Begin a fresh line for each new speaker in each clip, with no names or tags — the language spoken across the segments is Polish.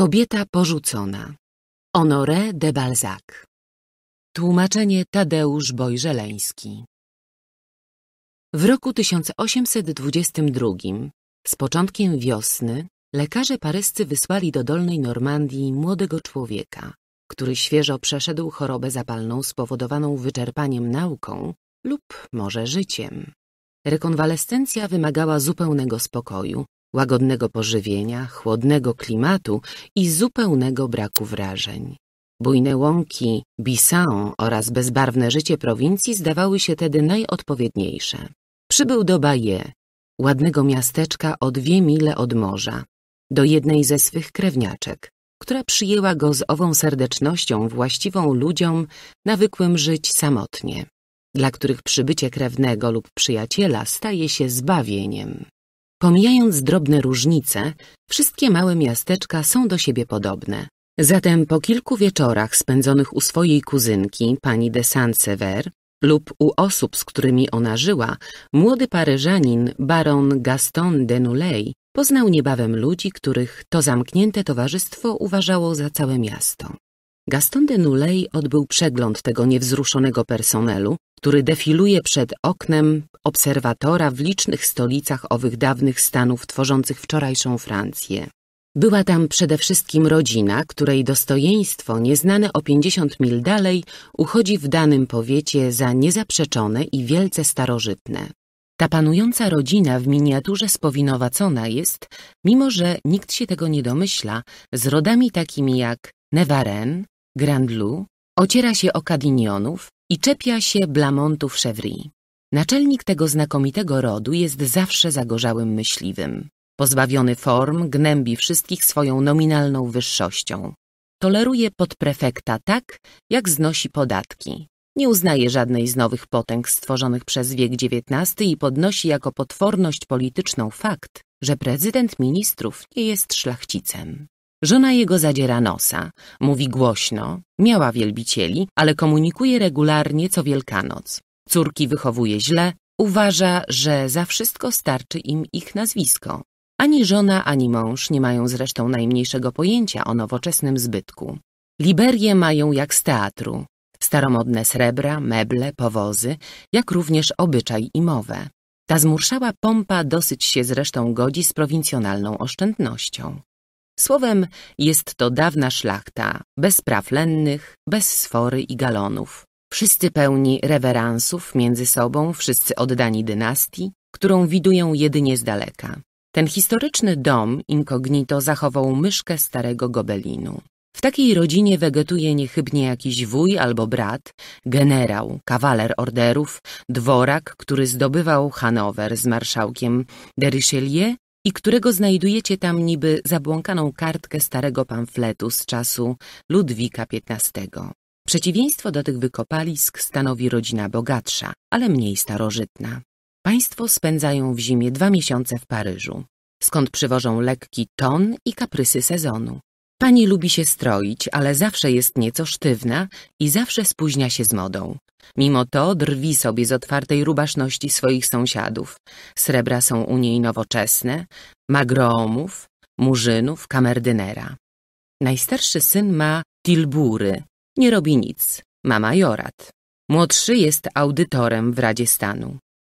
Kobieta porzucona. Honoré de Balzac. Tłumaczenie Tadeusz Bojżeleński. W roku 1822, z początkiem wiosny, lekarze paryscy wysłali do Dolnej Normandii młodego człowieka, który świeżo przeszedł chorobę zapalną spowodowaną wyczerpaniem nauką lub może życiem. Rekonwalescencja wymagała zupełnego spokoju, łagodnego pożywienia, chłodnego klimatu i zupełnego braku wrażeń. Bujne łąki Bissau oraz bezbarwne życie prowincji zdawały się tedy najodpowiedniejsze. Przybył do Baye, ładnego miasteczka o dwie mile od morza, do jednej ze swych krewniaczek, która przyjęła go z ową serdecznością właściwą ludziom nawykłym żyć samotnie, dla których przybycie krewnego lub przyjaciela staje się zbawieniem. Pomijając drobne różnice, wszystkie małe miasteczka są do siebie podobne. Zatem po kilku wieczorach spędzonych u swojej kuzynki, pani de Saint-Sever, lub u osób, z którymi ona żyła, młody Paryżanin, baron Gaston de Nuley, poznał niebawem ludzi, których to zamknięte towarzystwo uważało za całe miasto. Gaston de Nuley odbył przegląd tego niewzruszonego personelu, który defiluje przed oknem obserwatora w licznych stolicach owych dawnych stanów tworzących wczorajszą Francję. Była tam przede wszystkim rodzina, której dostojeństwo nieznane o pięćdziesiąt mil dalej uchodzi w danym powiecie za niezaprzeczone i wielce starożytne. Ta panująca rodzina w miniaturze spowinowacona jest, mimo że nikt się tego nie domyśla, z rodami takimi jak Nevaren, Grandlu, ociera się o Cadigninów i czepia się Blamontów Chevry. Naczelnik tego znakomitego rodu jest zawsze zagorzałym myśliwym. Pozbawiony form, gnębi wszystkich swoją nominalną wyższością. Toleruje podprefekta tak, jak znosi podatki. Nie uznaje żadnej z nowych potęg stworzonych przez wiek XIX i podnosi jako potworność polityczną fakt, że prezydent ministrów nie jest szlachcicem. Żona jego zadziera nosa, mówi głośno, miała wielbicieli, ale komunikuje regularnie co Wielkanoc. Córki wychowuje źle, uważa, że za wszystko starczy im ich nazwisko. Ani żona, ani mąż nie mają zresztą najmniejszego pojęcia o nowoczesnym zbytku. Liberie mają jak z teatru. Staromodne srebra, meble, powozy, jak również obyczaj i mowę. Ta zmurszała pompa dosyć się zresztą godzi z prowincjonalną oszczędnością. Słowem, jest to dawna szlachta, bez praw lennych, bez sfory i galonów. Wszyscy pełni reweransów między sobą, wszyscy oddani dynastii, którą widują jedynie z daleka. Ten historyczny dom incognito zachował myszkę starego gobelinu. W takiej rodzinie wegetuje niechybnie jakiś wuj albo brat, generał, kawaler orderów, dworak, który zdobywał Hanower z marszałkiem de Richelieu i którego znajdujecie tam niby zabłąkaną kartkę starego pamfletu z czasu Ludwika XV. Przeciwieństwo do tych wykopalisk stanowi rodzina bogatsza, ale mniej starożytna. Państwo spędzają w zimie dwa miesiące w Paryżu, skąd przywożą lekki ton i kaprysy sezonu. Pani lubi się stroić, ale zawsze jest nieco sztywna i zawsze spóźnia się z modą. Mimo to drwi sobie z otwartej rubaszności swoich sąsiadów. Srebra są u niej nowoczesne, ma groomów, murzynów, kamerdynera. Najstarszy syn ma tilbury, nie robi nic, ma majorat. Młodszy jest audytorem w Radzie Stanu.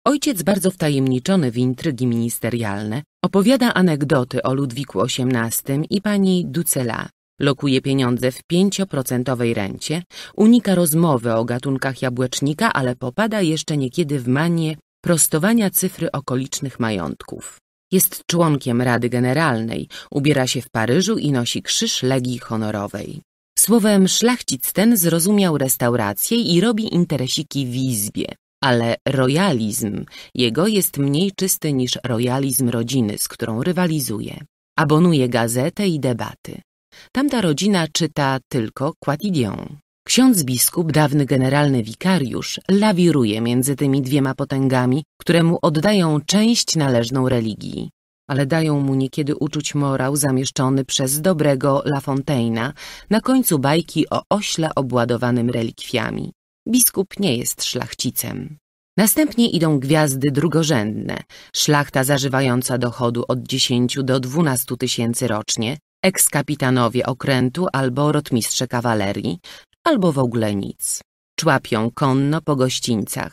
Ojciec bardzo wtajemniczony w intrygi ministerialne Opowiada anegdoty o Ludwiku XVIII i pani Ducela. Lokuje pieniądze w pięcioprocentowej rencie, unika rozmowy o gatunkach jabłecznika, ale popada jeszcze niekiedy w manię prostowania cyfry okolicznych majątków. Jest członkiem Rady Generalnej, ubiera się w Paryżu i nosi krzyż Legii Honorowej. Słowem, szlachcic ten zrozumiał restaurację i robi interesiki w izbie ale rojalizm jego jest mniej czysty niż rojalizm rodziny, z którą rywalizuje. Abonuje gazetę i debaty. Tamta rodzina czyta tylko quotidien. Ksiądz biskup, dawny generalny wikariusz, lawiruje między tymi dwiema potęgami, któremu oddają część należną religii, ale dają mu niekiedy uczuć morał zamieszczony przez dobrego La Fontaine'a na końcu bajki o ośle obładowanym relikwiami. Biskup nie jest szlachcicem. Następnie idą gwiazdy drugorzędne, szlachta zażywająca dochodu od 10 do 12 tysięcy rocznie, ekskapitanowie okrętu albo rotmistrze kawalerii, albo w ogóle nic. Człapią konno po gościńcach.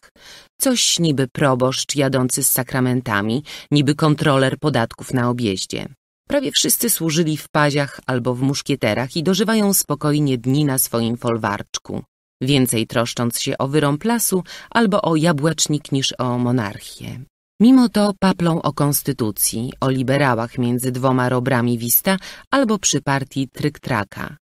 Coś niby proboszcz jadący z sakramentami, niby kontroler podatków na objeździe. Prawie wszyscy służyli w paziach albo w muszkieterach i dożywają spokojnie dni na swoim folwarczku więcej troszcząc się o wyrąb lasu albo o jabłecznik niż o monarchię. Mimo to paplą o konstytucji, o liberałach między dwoma robrami Wista albo przy partii Tryktraka.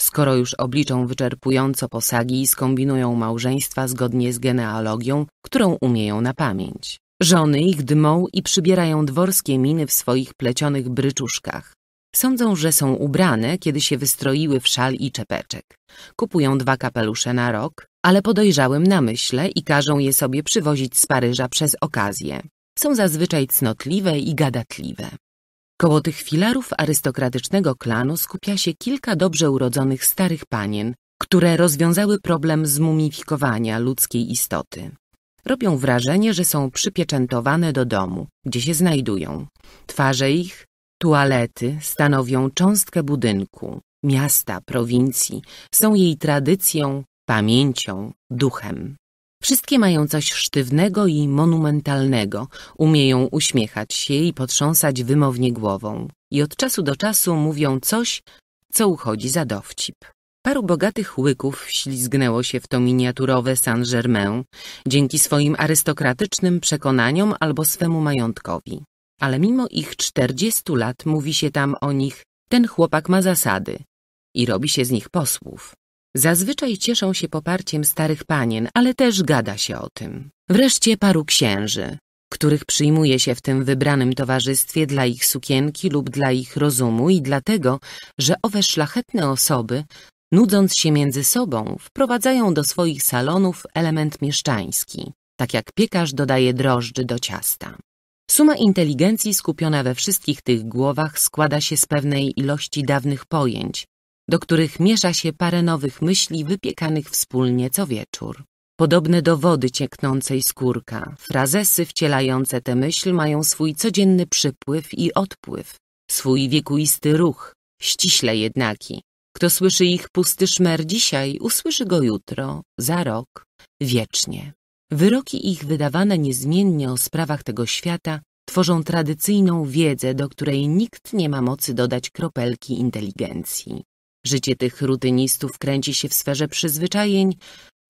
Skoro już obliczą wyczerpująco posagi i skombinują małżeństwa zgodnie z genealogią, którą umieją na pamięć. Żony ich dmą i przybierają dworskie miny w swoich plecionych bryczuszkach. Sądzą, że są ubrane, kiedy się wystroiły w szal i czepeczek. Kupują dwa kapelusze na rok, ale podejrzałym na myśle i każą je sobie przywozić z Paryża przez okazję. Są zazwyczaj cnotliwe i gadatliwe. Koło tych filarów arystokratycznego klanu skupia się kilka dobrze urodzonych starych panien, które rozwiązały problem zmumifikowania ludzkiej istoty. Robią wrażenie, że są przypieczętowane do domu, gdzie się znajdują. Twarze ich Tualety stanowią cząstkę budynku, miasta, prowincji, są jej tradycją, pamięcią, duchem. Wszystkie mają coś sztywnego i monumentalnego, umieją uśmiechać się i potrząsać wymownie głową i od czasu do czasu mówią coś, co uchodzi za dowcip. Paru bogatych łyków ślizgnęło się w to miniaturowe Saint-Germain dzięki swoim arystokratycznym przekonaniom albo swemu majątkowi ale mimo ich czterdziestu lat mówi się tam o nich, ten chłopak ma zasady i robi się z nich posłów. Zazwyczaj cieszą się poparciem starych panien, ale też gada się o tym. Wreszcie paru księży, których przyjmuje się w tym wybranym towarzystwie dla ich sukienki lub dla ich rozumu i dlatego, że owe szlachetne osoby, nudząc się między sobą, wprowadzają do swoich salonów element mieszczański, tak jak piekarz dodaje drożdży do ciasta. Suma inteligencji skupiona we wszystkich tych głowach składa się z pewnej ilości dawnych pojęć, do których miesza się parę nowych myśli wypiekanych wspólnie co wieczór. Podobne do wody cieknącej skórka, frazesy wcielające tę myśl mają swój codzienny przypływ i odpływ, swój wiekuisty ruch, ściśle jednaki. Kto słyszy ich pusty szmer dzisiaj, usłyszy go jutro, za rok, wiecznie. Wyroki ich wydawane niezmiennie o sprawach tego świata tworzą tradycyjną wiedzę, do której nikt nie ma mocy dodać kropelki inteligencji. Życie tych rutynistów kręci się w sferze przyzwyczajeń,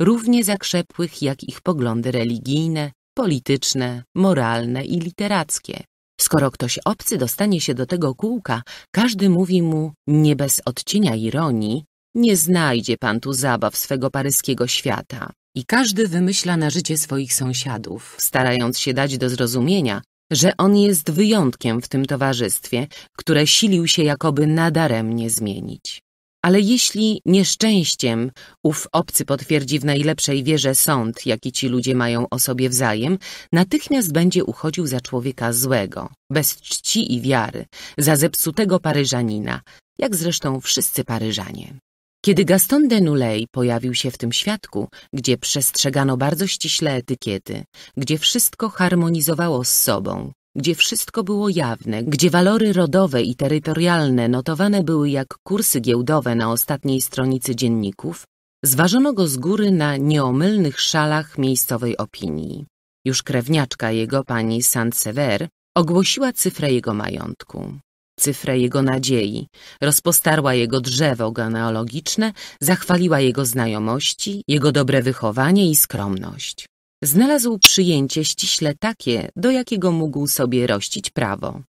równie zakrzepłych jak ich poglądy religijne, polityczne, moralne i literackie. Skoro ktoś obcy dostanie się do tego kółka, każdy mówi mu, nie bez odcienia ironii, nie znajdzie pan tu zabaw swego paryskiego świata i każdy wymyśla na życie swoich sąsiadów, starając się dać do zrozumienia, że on jest wyjątkiem w tym towarzystwie, które silił się jakoby nadaremnie zmienić. Ale jeśli nieszczęściem ów obcy potwierdzi w najlepszej wierze sąd, jaki ci ludzie mają o sobie wzajem, natychmiast będzie uchodził za człowieka złego, bez czci i wiary, za zepsutego Paryżanina, jak zresztą wszyscy Paryżanie. Kiedy Gaston de Nuley pojawił się w tym świadku, gdzie przestrzegano bardzo ściśle etykiety, gdzie wszystko harmonizowało z sobą, gdzie wszystko było jawne, gdzie walory rodowe i terytorialne notowane były jak kursy giełdowe na ostatniej stronicy dzienników, zważono go z góry na nieomylnych szalach miejscowej opinii. Już krewniaczka jego, pani Saint-Sever, ogłosiła cyfrę jego majątku cyfrę jego nadziei, rozpostarła jego drzewo genealogiczne, zachwaliła jego znajomości, jego dobre wychowanie i skromność. Znalazł przyjęcie ściśle takie, do jakiego mógł sobie rościć prawo.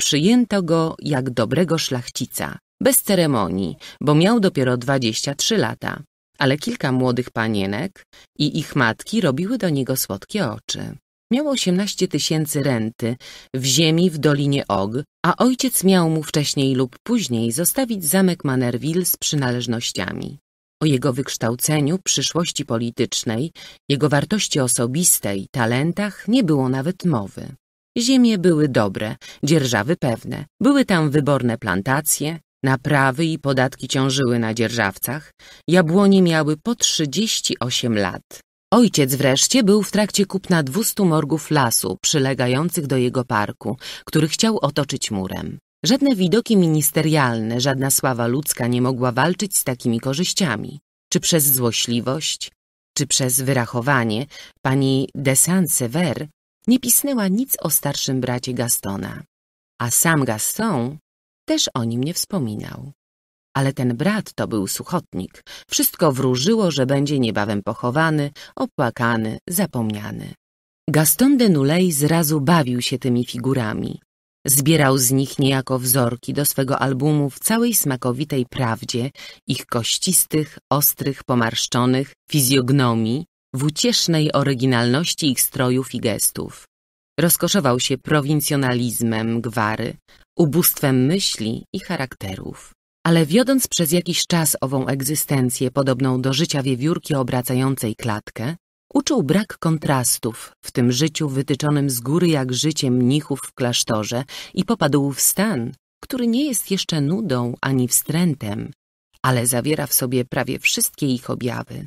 Przyjęto go jak dobrego szlachcica, bez ceremonii, bo miał dopiero dwadzieścia trzy lata, ale kilka młodych panienek i ich matki robiły do niego słodkie oczy. Miał 18 tysięcy renty w ziemi w Dolinie Og, a ojciec miał mu wcześniej lub później zostawić zamek Manerville z przynależnościami. O jego wykształceniu, przyszłości politycznej, jego wartości osobistej, talentach nie było nawet mowy. Ziemie były dobre, dzierżawy pewne. Były tam wyborne plantacje, naprawy i podatki ciążyły na dzierżawcach. Jabłonie miały po 38 lat. Ojciec wreszcie był w trakcie kupna dwustu morgów lasu przylegających do jego parku, który chciał otoczyć murem. Żadne widoki ministerialne, żadna sława ludzka nie mogła walczyć z takimi korzyściami. Czy przez złośliwość, czy przez wyrachowanie, pani de Saint-Sever nie pisnęła nic o starszym bracie Gastona, a sam Gaston też o nim nie wspominał ale ten brat to był suchotnik. Wszystko wróżyło, że będzie niebawem pochowany, opłakany, zapomniany. Gaston de Nulej zrazu bawił się tymi figurami. Zbierał z nich niejako wzorki do swego albumu w całej smakowitej prawdzie ich kościstych, ostrych, pomarszczonych fizjognomii, w uciesznej oryginalności ich strojów i gestów. Rozkoszował się prowincjonalizmem gwary, ubóstwem myśli i charakterów ale wiodąc przez jakiś czas ową egzystencję podobną do życia wiewiórki obracającej klatkę, uczuł brak kontrastów w tym życiu wytyczonym z góry jak życie mnichów w klasztorze i popadł w stan, który nie jest jeszcze nudą ani wstrętem, ale zawiera w sobie prawie wszystkie ich objawy.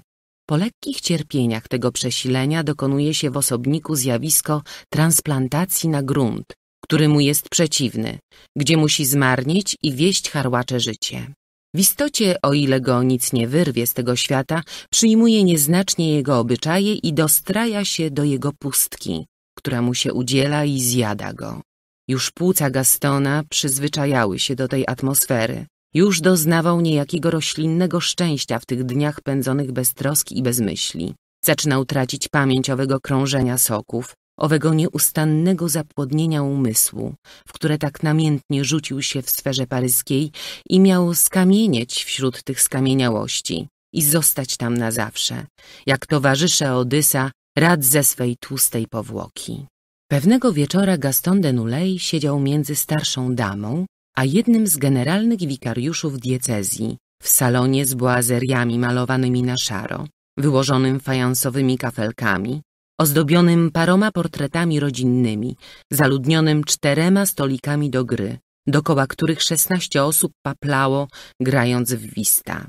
Po lekkich cierpieniach tego przesilenia dokonuje się w osobniku zjawisko transplantacji na grunt, który mu jest przeciwny, gdzie musi zmarnieć i wieść harłacze życie. W istocie, o ile go nic nie wyrwie z tego świata, przyjmuje nieznacznie jego obyczaje i dostraja się do jego pustki, która mu się udziela i zjada go. Już płuca Gastona przyzwyczajały się do tej atmosfery. Już doznawał niejakiego roślinnego szczęścia w tych dniach pędzonych bez troski i bez myśli. Zaczynał tracić pamięć owego krążenia soków, owego nieustannego zapłodnienia umysłu, w które tak namiętnie rzucił się w sferze paryskiej i miał skamienieć wśród tych skamieniałości i zostać tam na zawsze, jak towarzysze Odysa rad ze swej tłustej powłoki. Pewnego wieczora Gaston de Nulej siedział między starszą damą, a jednym z generalnych wikariuszów diecezji, w salonie z boazeriami malowanymi na szaro, wyłożonym fajansowymi kafelkami, ozdobionym paroma portretami rodzinnymi, zaludnionym czterema stolikami do gry, dokoła których szesnaście osób paplało, grając w wista.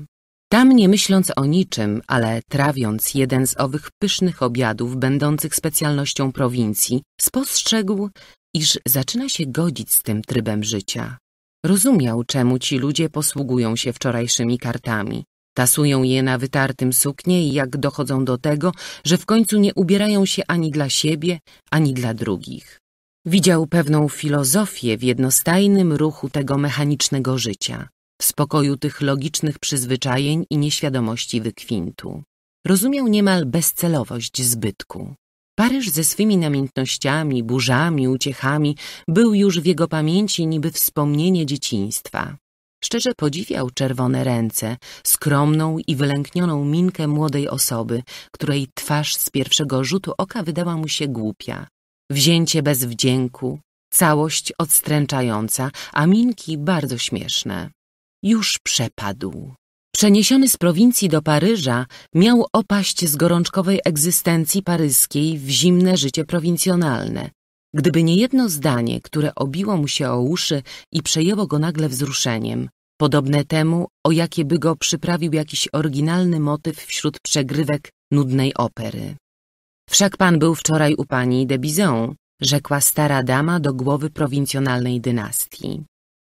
Tam nie myśląc o niczym, ale trawiąc jeden z owych pysznych obiadów będących specjalnością prowincji, spostrzegł, iż zaczyna się godzić z tym trybem życia. Rozumiał, czemu ci ludzie posługują się wczorajszymi kartami, Tasują je na wytartym suknie i jak dochodzą do tego, że w końcu nie ubierają się ani dla siebie, ani dla drugich. Widział pewną filozofię w jednostajnym ruchu tego mechanicznego życia, w spokoju tych logicznych przyzwyczajeń i nieświadomości wykwintu. Rozumiał niemal bezcelowość zbytku. Paryż ze swymi namiętnościami, burzami, uciechami był już w jego pamięci niby wspomnienie dzieciństwa. Szczerze podziwiał czerwone ręce, skromną i wylęknioną minkę młodej osoby, której twarz z pierwszego rzutu oka wydała mu się głupia. Wzięcie bez wdzięku, całość odstręczająca, a minki bardzo śmieszne. Już przepadł. Przeniesiony z prowincji do Paryża, miał opaść z gorączkowej egzystencji paryskiej w zimne życie prowincjonalne, Gdyby nie jedno zdanie, które obiło mu się o uszy i przejęło go nagle wzruszeniem, podobne temu, o jakie by go przyprawił jakiś oryginalny motyw wśród przegrywek nudnej opery. Wszak pan był wczoraj u pani de Bizon, rzekła stara dama do głowy prowincjonalnej dynastii.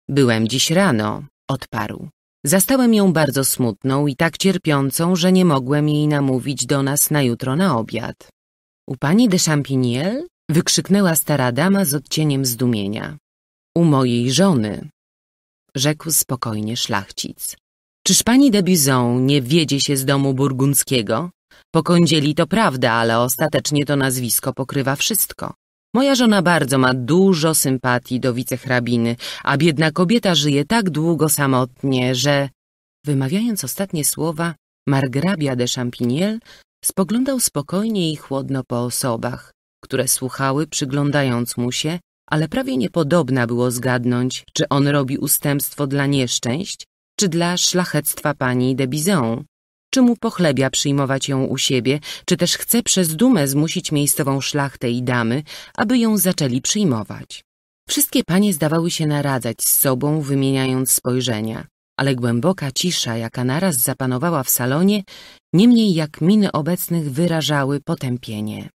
Byłem dziś rano, odparł. Zastałem ją bardzo smutną i tak cierpiącą, że nie mogłem jej namówić do nas na jutro na obiad. U pani de Champignel? wykrzyknęła stara dama z odcieniem zdumienia. U mojej żony, rzekł spokojnie szlachcic. Czyż pani de Bizon nie wiedzie się z domu Po kądzieli to prawda, ale ostatecznie to nazwisko pokrywa wszystko. Moja żona bardzo ma dużo sympatii do wicehrabiny, a biedna kobieta żyje tak długo samotnie, że... Wymawiając ostatnie słowa, margrabia de Champignel spoglądał spokojnie i chłodno po osobach, które słuchały, przyglądając mu się, ale prawie niepodobna było zgadnąć, czy on robi ustępstwo dla nieszczęść, czy dla szlachectwa pani de Bizon, czy mu pochlebia przyjmować ją u siebie, czy też chce przez dumę zmusić miejscową szlachtę i damy, aby ją zaczęli przyjmować. Wszystkie panie zdawały się naradzać z sobą, wymieniając spojrzenia, ale głęboka cisza, jaka naraz zapanowała w salonie, niemniej jak miny obecnych wyrażały potępienie.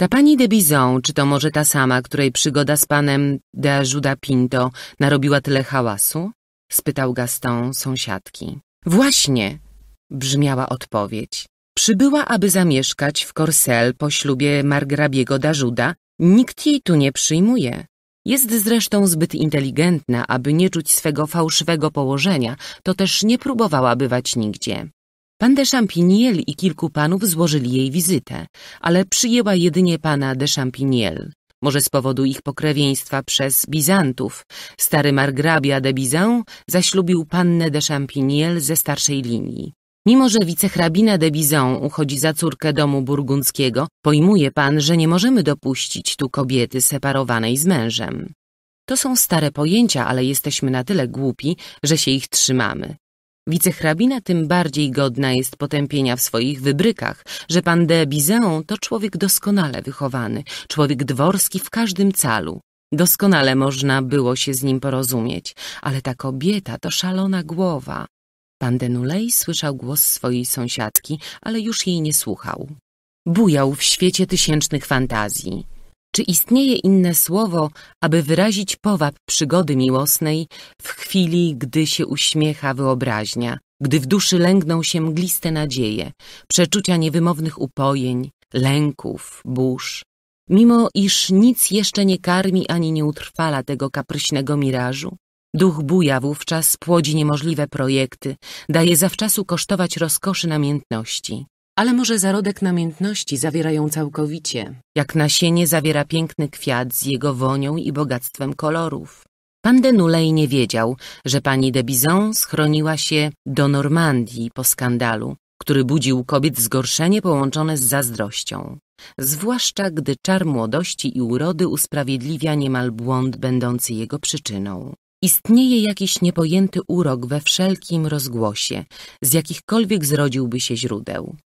Ta pani de Bizon, czy to może ta sama, której przygoda z panem de Ajuda Pinto narobiła tyle hałasu? spytał Gaston sąsiadki. Właśnie, brzmiała odpowiedź. Przybyła, aby zamieszkać w Korsel po ślubie margrabiego Dażuda. Nikt jej tu nie przyjmuje. Jest zresztą zbyt inteligentna, aby nie czuć swego fałszywego położenia, to też nie próbowała bywać nigdzie. Pan de Champigniel i kilku panów złożyli jej wizytę, ale przyjęła jedynie pana de Champigniel. Może z powodu ich pokrewieństwa przez Bizantów. Stary margrabia de Bizan zaślubił pannę de Champigniel ze starszej linii. Mimo, że wicehrabina de Bizon uchodzi za córkę domu burgundzkiego, pojmuje pan, że nie możemy dopuścić tu kobiety separowanej z mężem. To są stare pojęcia, ale jesteśmy na tyle głupi, że się ich trzymamy. Wicehrabina tym bardziej godna jest potępienia w swoich wybrykach, że pan de Bizon to człowiek doskonale wychowany, człowiek dworski w każdym calu. Doskonale można było się z nim porozumieć, ale ta kobieta to szalona głowa. Pan de Nulej słyszał głos swojej sąsiadki, ale już jej nie słuchał. Bujał w świecie tysięcznych fantazji. Czy istnieje inne słowo, aby wyrazić powab przygody miłosnej w chwili, gdy się uśmiecha wyobraźnia, gdy w duszy lęgną się mgliste nadzieje, przeczucia niewymownych upojeń, lęków, burz? Mimo iż nic jeszcze nie karmi ani nie utrwala tego kapryśnego mirażu, duch buja wówczas płodzi niemożliwe projekty, daje zawczasu kosztować rozkoszy namiętności ale może zarodek namiętności zawierają całkowicie, jak nasienie zawiera piękny kwiat z jego wonią i bogactwem kolorów. Pan de Nulej nie wiedział, że pani de Bizon schroniła się do Normandii po skandalu, który budził kobiet zgorszenie połączone z zazdrością. Zwłaszcza gdy czar młodości i urody usprawiedliwia niemal błąd będący jego przyczyną. Istnieje jakiś niepojęty urok we wszelkim rozgłosie, z jakichkolwiek zrodziłby się źródeł.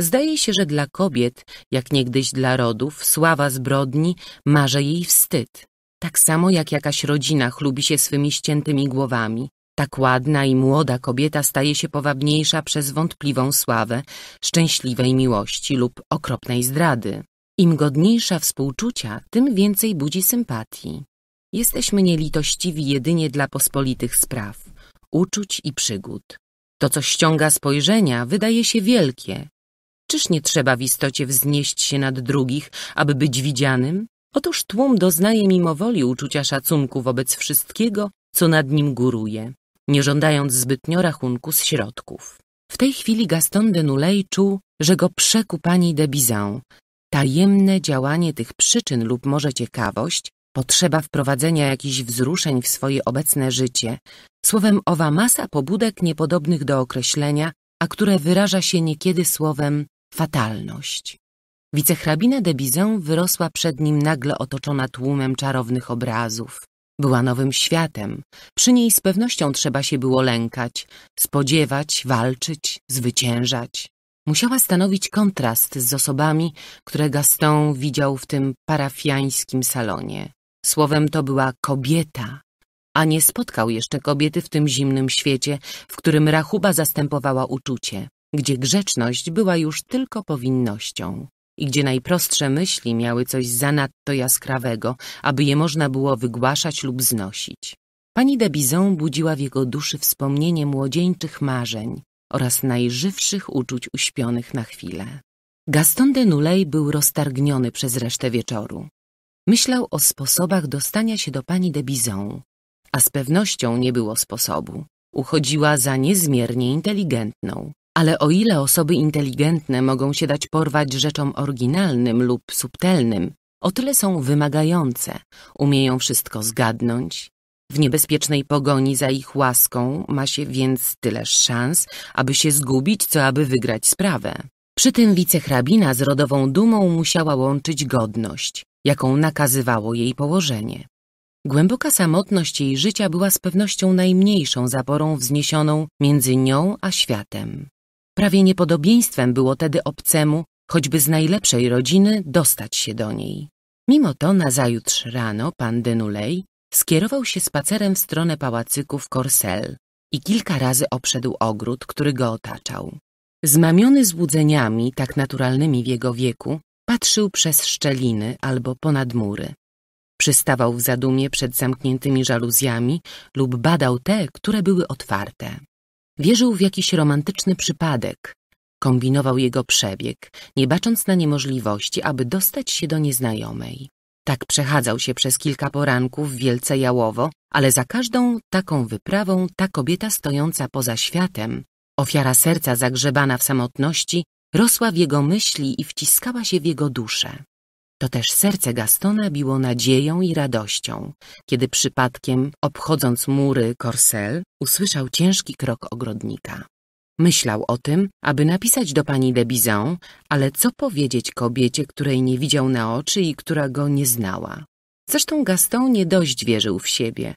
Zdaje się, że dla kobiet, jak niegdyś dla rodów, sława zbrodni marze jej wstyd. Tak samo jak jakaś rodzina chlubi się swymi ściętymi głowami. Tak ładna i młoda kobieta staje się powabniejsza przez wątpliwą sławę, szczęśliwej miłości lub okropnej zdrady. Im godniejsza współczucia, tym więcej budzi sympatii. Jesteśmy nielitościwi jedynie dla pospolitych spraw, uczuć i przygód. To, co ściąga spojrzenia, wydaje się wielkie, Czyż nie trzeba w istocie wznieść się nad drugich, aby być widzianym? Otóż tłum doznaje mimowoli uczucia szacunku wobec wszystkiego, co nad nim góruje, nie żądając zbytnio rachunku z środków. W tej chwili Gaston de Nulej czuł, że go przekupani de Bizan. Tajemne działanie tych przyczyn lub może ciekawość, potrzeba wprowadzenia jakichś wzruszeń w swoje obecne życie, słowem owa masa pobudek niepodobnych do określenia, a które wyraża się niekiedy słowem fatalność. Wicehrabina de Bizon wyrosła przed nim nagle otoczona tłumem czarownych obrazów. Była nowym światem. Przy niej z pewnością trzeba się było lękać, spodziewać, walczyć, zwyciężać. Musiała stanowić kontrast z osobami, które Gaston widział w tym parafiańskim salonie. Słowem to była kobieta, a nie spotkał jeszcze kobiety w tym zimnym świecie, w którym rachuba zastępowała uczucie gdzie grzeczność była już tylko powinnością i gdzie najprostsze myśli miały coś zanadto jaskrawego, aby je można było wygłaszać lub znosić. Pani de Bizon budziła w jego duszy wspomnienie młodzieńczych marzeń oraz najżywszych uczuć uśpionych na chwilę. Gaston de Nulej był roztargniony przez resztę wieczoru. Myślał o sposobach dostania się do pani de Bizon, a z pewnością nie było sposobu. Uchodziła za niezmiernie inteligentną, ale o ile osoby inteligentne mogą się dać porwać rzeczom oryginalnym lub subtelnym, o tyle są wymagające, umieją wszystko zgadnąć. W niebezpiecznej pogoni za ich łaską ma się więc tyleż szans, aby się zgubić, co aby wygrać sprawę. Przy tym wicehrabina z rodową dumą musiała łączyć godność, jaką nakazywało jej położenie. Głęboka samotność jej życia była z pewnością najmniejszą zaporą wzniesioną między nią a światem. Prawie niepodobieństwem było tedy obcemu, choćby z najlepszej rodziny, dostać się do niej. Mimo to nazajutrz rano pan Denulej skierował się spacerem w stronę pałacyków Korsel i kilka razy obszedł ogród, który go otaczał. Zmamiony złudzeniami, tak naturalnymi w jego wieku, patrzył przez szczeliny albo ponad mury. Przystawał w zadumie przed zamkniętymi żaluzjami lub badał te, które były otwarte. Wierzył w jakiś romantyczny przypadek. Kombinował jego przebieg, nie bacząc na niemożliwości, aby dostać się do nieznajomej. Tak przechadzał się przez kilka poranków wielce jałowo, ale za każdą taką wyprawą ta kobieta stojąca poza światem, ofiara serca zagrzebana w samotności, rosła w jego myśli i wciskała się w jego duszę to też serce Gastona biło nadzieją i radością, kiedy przypadkiem, obchodząc mury Korsel, usłyszał ciężki krok ogrodnika. Myślał o tym, aby napisać do pani de Bizon, ale co powiedzieć kobiecie, której nie widział na oczy i która go nie znała. Zresztą Gaston nie dość wierzył w siebie.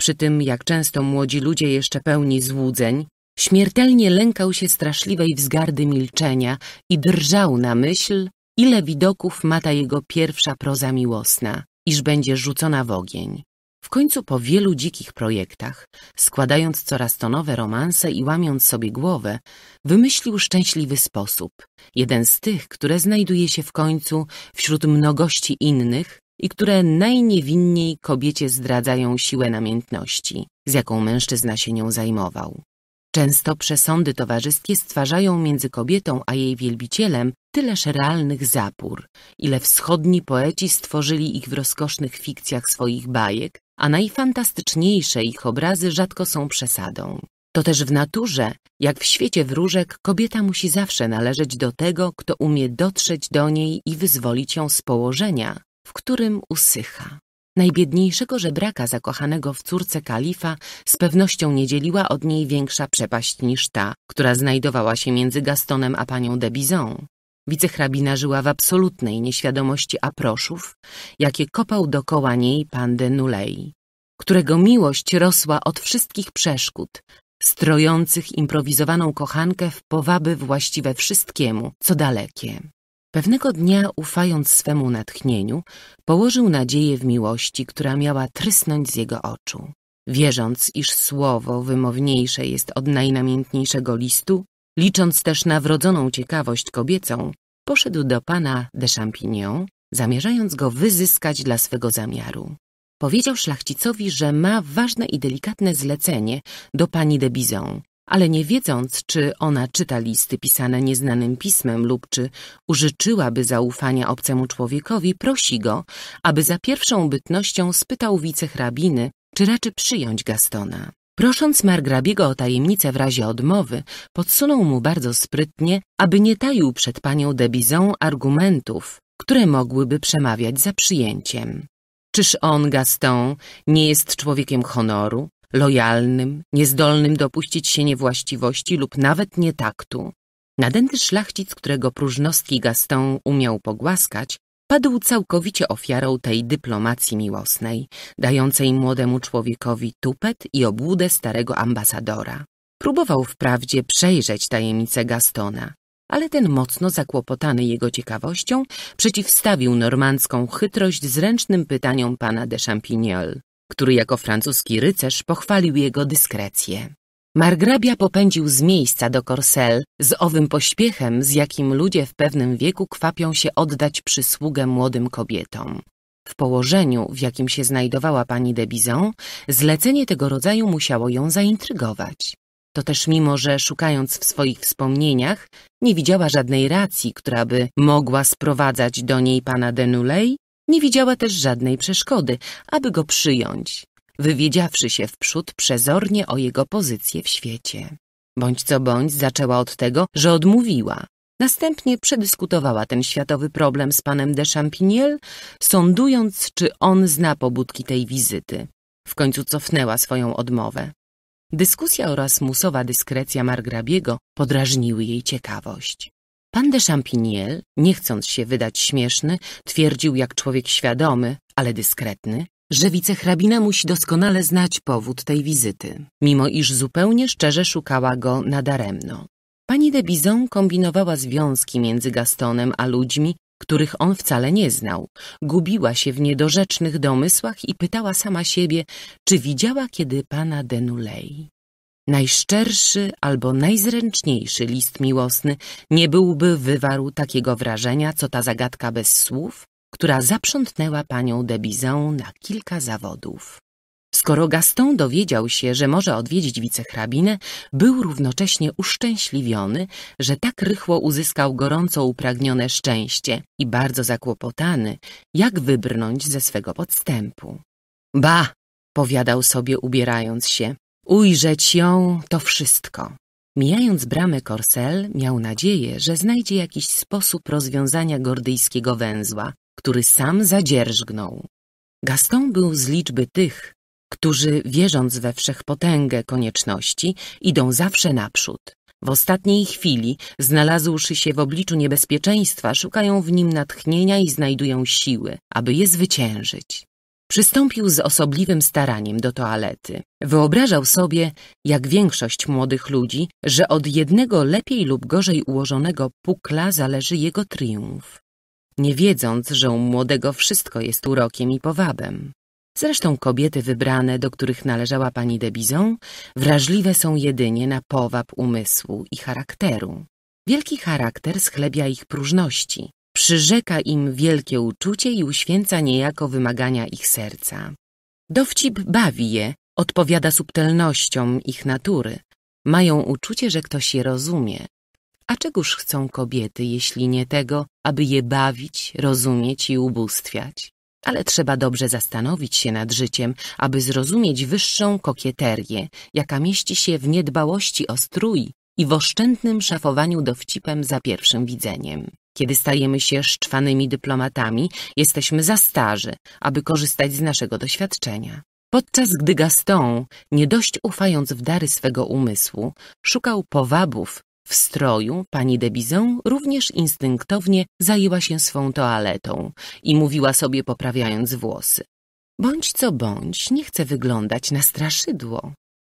Przy tym, jak często młodzi ludzie jeszcze pełni złudzeń, śmiertelnie lękał się straszliwej wzgardy milczenia i drżał na myśl, Ile widoków ma ta jego pierwsza proza miłosna, iż będzie rzucona w ogień. W końcu po wielu dzikich projektach, składając coraz to nowe romanse i łamiąc sobie głowę, wymyślił szczęśliwy sposób, jeden z tych, które znajduje się w końcu wśród mnogości innych i które najniewinniej kobiecie zdradzają siłę namiętności, z jaką mężczyzna się nią zajmował. Często przesądy towarzyskie stwarzają między kobietą a jej wielbicielem tyleż realnych zapór, ile wschodni poeci stworzyli ich w rozkosznych fikcjach swoich bajek, a najfantastyczniejsze ich obrazy rzadko są przesadą. To też w naturze, jak w świecie wróżek, kobieta musi zawsze należeć do tego, kto umie dotrzeć do niej i wyzwolić ją z położenia, w którym usycha. Najbiedniejszego żebraka zakochanego w córce kalifa z pewnością nie dzieliła od niej większa przepaść niż ta, która znajdowała się między Gastonem a panią de Bizon. Wicehrabina żyła w absolutnej nieświadomości aproszów, jakie kopał dokoła niej pan de Nulei, którego miłość rosła od wszystkich przeszkód, strojących improwizowaną kochankę w powaby właściwe wszystkiemu, co dalekie. Pewnego dnia, ufając swemu natchnieniu, położył nadzieję w miłości, która miała trysnąć z jego oczu. Wierząc, iż słowo wymowniejsze jest od najnamiętniejszego listu, Licząc też na wrodzoną ciekawość kobiecą, poszedł do pana de Champignon, zamierzając go wyzyskać dla swego zamiaru. Powiedział szlachcicowi, że ma ważne i delikatne zlecenie do pani de Bizon, ale nie wiedząc, czy ona czyta listy pisane nieznanym pismem lub czy użyczyłaby zaufania obcemu człowiekowi, prosi go, aby za pierwszą bytnością spytał wicehrabiny, czy raczy przyjąć Gastona. Prosząc margrabiego o tajemnicę w razie odmowy, podsunął mu bardzo sprytnie, aby nie taił przed panią Bizon argumentów, które mogłyby przemawiać za przyjęciem. Czyż on, Gaston, nie jest człowiekiem honoru, lojalnym, niezdolnym dopuścić się niewłaściwości lub nawet nietaktu? Nadęty szlachcic, którego próżnostki Gaston umiał pogłaskać, padł całkowicie ofiarą tej dyplomacji miłosnej, dającej młodemu człowiekowi tupet i obłudę starego ambasadora. Próbował wprawdzie przejrzeć tajemnicę Gastona, ale ten mocno zakłopotany jego ciekawością przeciwstawił normandzką chytrość zręcznym pytaniom pana de Champignol, który jako francuski rycerz pochwalił jego dyskrecję. Margrabia popędził z miejsca do Korsel z owym pośpiechem, z jakim ludzie w pewnym wieku kwapią się oddać przysługę młodym kobietom. W położeniu, w jakim się znajdowała pani de Bizon, zlecenie tego rodzaju musiało ją zaintrygować. To też mimo, że szukając w swoich wspomnieniach, nie widziała żadnej racji, która by mogła sprowadzać do niej pana Denulej, nie widziała też żadnej przeszkody, aby go przyjąć, wywiedziawszy się wprzód przezornie o jego pozycję w świecie. Bądź co bądź zaczęła od tego, że odmówiła. Następnie przedyskutowała ten światowy problem z panem de Champignel, sądując, czy on zna pobudki tej wizyty. W końcu cofnęła swoją odmowę. Dyskusja oraz musowa dyskrecja Margrabiego podrażniły jej ciekawość. Pan de Champignel, nie chcąc się wydać śmieszny, twierdził jak człowiek świadomy, ale dyskretny, że wicehrabina musi doskonale znać powód tej wizyty, mimo iż zupełnie szczerze szukała go nadaremno. Pani de Bizon kombinowała związki między Gastonem a ludźmi, których on wcale nie znał. Gubiła się w niedorzecznych domysłach i pytała sama siebie, czy widziała kiedy pana Denulei. Najszczerszy albo najzręczniejszy list miłosny nie byłby wywarł takiego wrażenia, co ta zagadka bez słów która zaprzątnęła panią Debizę na kilka zawodów. Skoro Gaston dowiedział się, że może odwiedzić wicehrabinę, był równocześnie uszczęśliwiony, że tak rychło uzyskał gorąco upragnione szczęście i bardzo zakłopotany, jak wybrnąć ze swego podstępu. Ba, powiadał sobie ubierając się, ujrzeć ją to wszystko. Mijając bramę Korsel, miał nadzieję, że znajdzie jakiś sposób rozwiązania gordyjskiego węzła, który sam zadzierżgnął. Gaston był z liczby tych, którzy, wierząc we wszechpotęgę konieczności, idą zawsze naprzód. W ostatniej chwili, znalazłszy się w obliczu niebezpieczeństwa, szukają w nim natchnienia i znajdują siły, aby je zwyciężyć. Przystąpił z osobliwym staraniem do toalety. Wyobrażał sobie, jak większość młodych ludzi, że od jednego lepiej lub gorzej ułożonego pukla zależy jego triumf nie wiedząc, że u młodego wszystko jest urokiem i powabem. Zresztą kobiety wybrane, do których należała pani de Bizon, wrażliwe są jedynie na powab umysłu i charakteru. Wielki charakter schlebia ich próżności, przyrzeka im wielkie uczucie i uświęca niejako wymagania ich serca. Dowcip bawi je, odpowiada subtelnościom ich natury. Mają uczucie, że ktoś je rozumie, a czegoż chcą kobiety, jeśli nie tego, aby je bawić, rozumieć i ubóstwiać? Ale trzeba dobrze zastanowić się nad życiem, aby zrozumieć wyższą kokieterię, jaka mieści się w niedbałości o strój i w oszczędnym szafowaniu dowcipem za pierwszym widzeniem. Kiedy stajemy się szczwanymi dyplomatami, jesteśmy za starzy, aby korzystać z naszego doświadczenia. Podczas gdy Gaston, nie dość ufając w dary swego umysłu, szukał powabów w stroju pani de Bizon również instynktownie zajęła się swą toaletą i mówiła sobie poprawiając włosy. Bądź co bądź, nie chcę wyglądać na straszydło.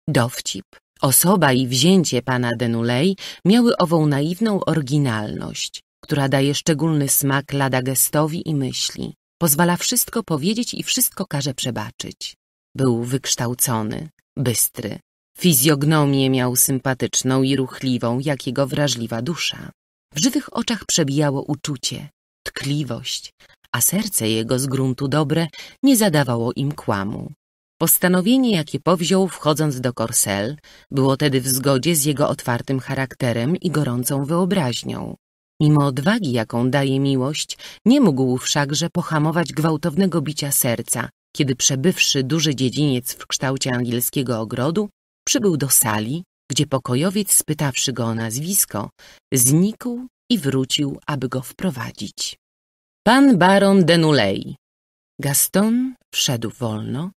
Dowcip. Osoba i wzięcie pana Denulej miały ową naiwną oryginalność, która daje szczególny smak lada gestowi i myśli. Pozwala wszystko powiedzieć i wszystko każe przebaczyć. Był wykształcony, bystry, Fizjognomię miał sympatyczną i ruchliwą, jak jego wrażliwa dusza. W żywych oczach przebijało uczucie, tkliwość, a serce jego z gruntu dobre nie zadawało im kłamu. Postanowienie, jakie powziął wchodząc do Korsel, było tedy w zgodzie z jego otwartym charakterem i gorącą wyobraźnią. Mimo odwagi, jaką daje miłość, nie mógł wszakże pohamować gwałtownego bicia serca, kiedy przebywszy duży dziedziniec w kształcie angielskiego ogrodu, Przybył do sali, gdzie pokojowiec, spytawszy go o nazwisko, znikł i wrócił, aby go wprowadzić. Pan baron Denulej. Gaston wszedł wolno,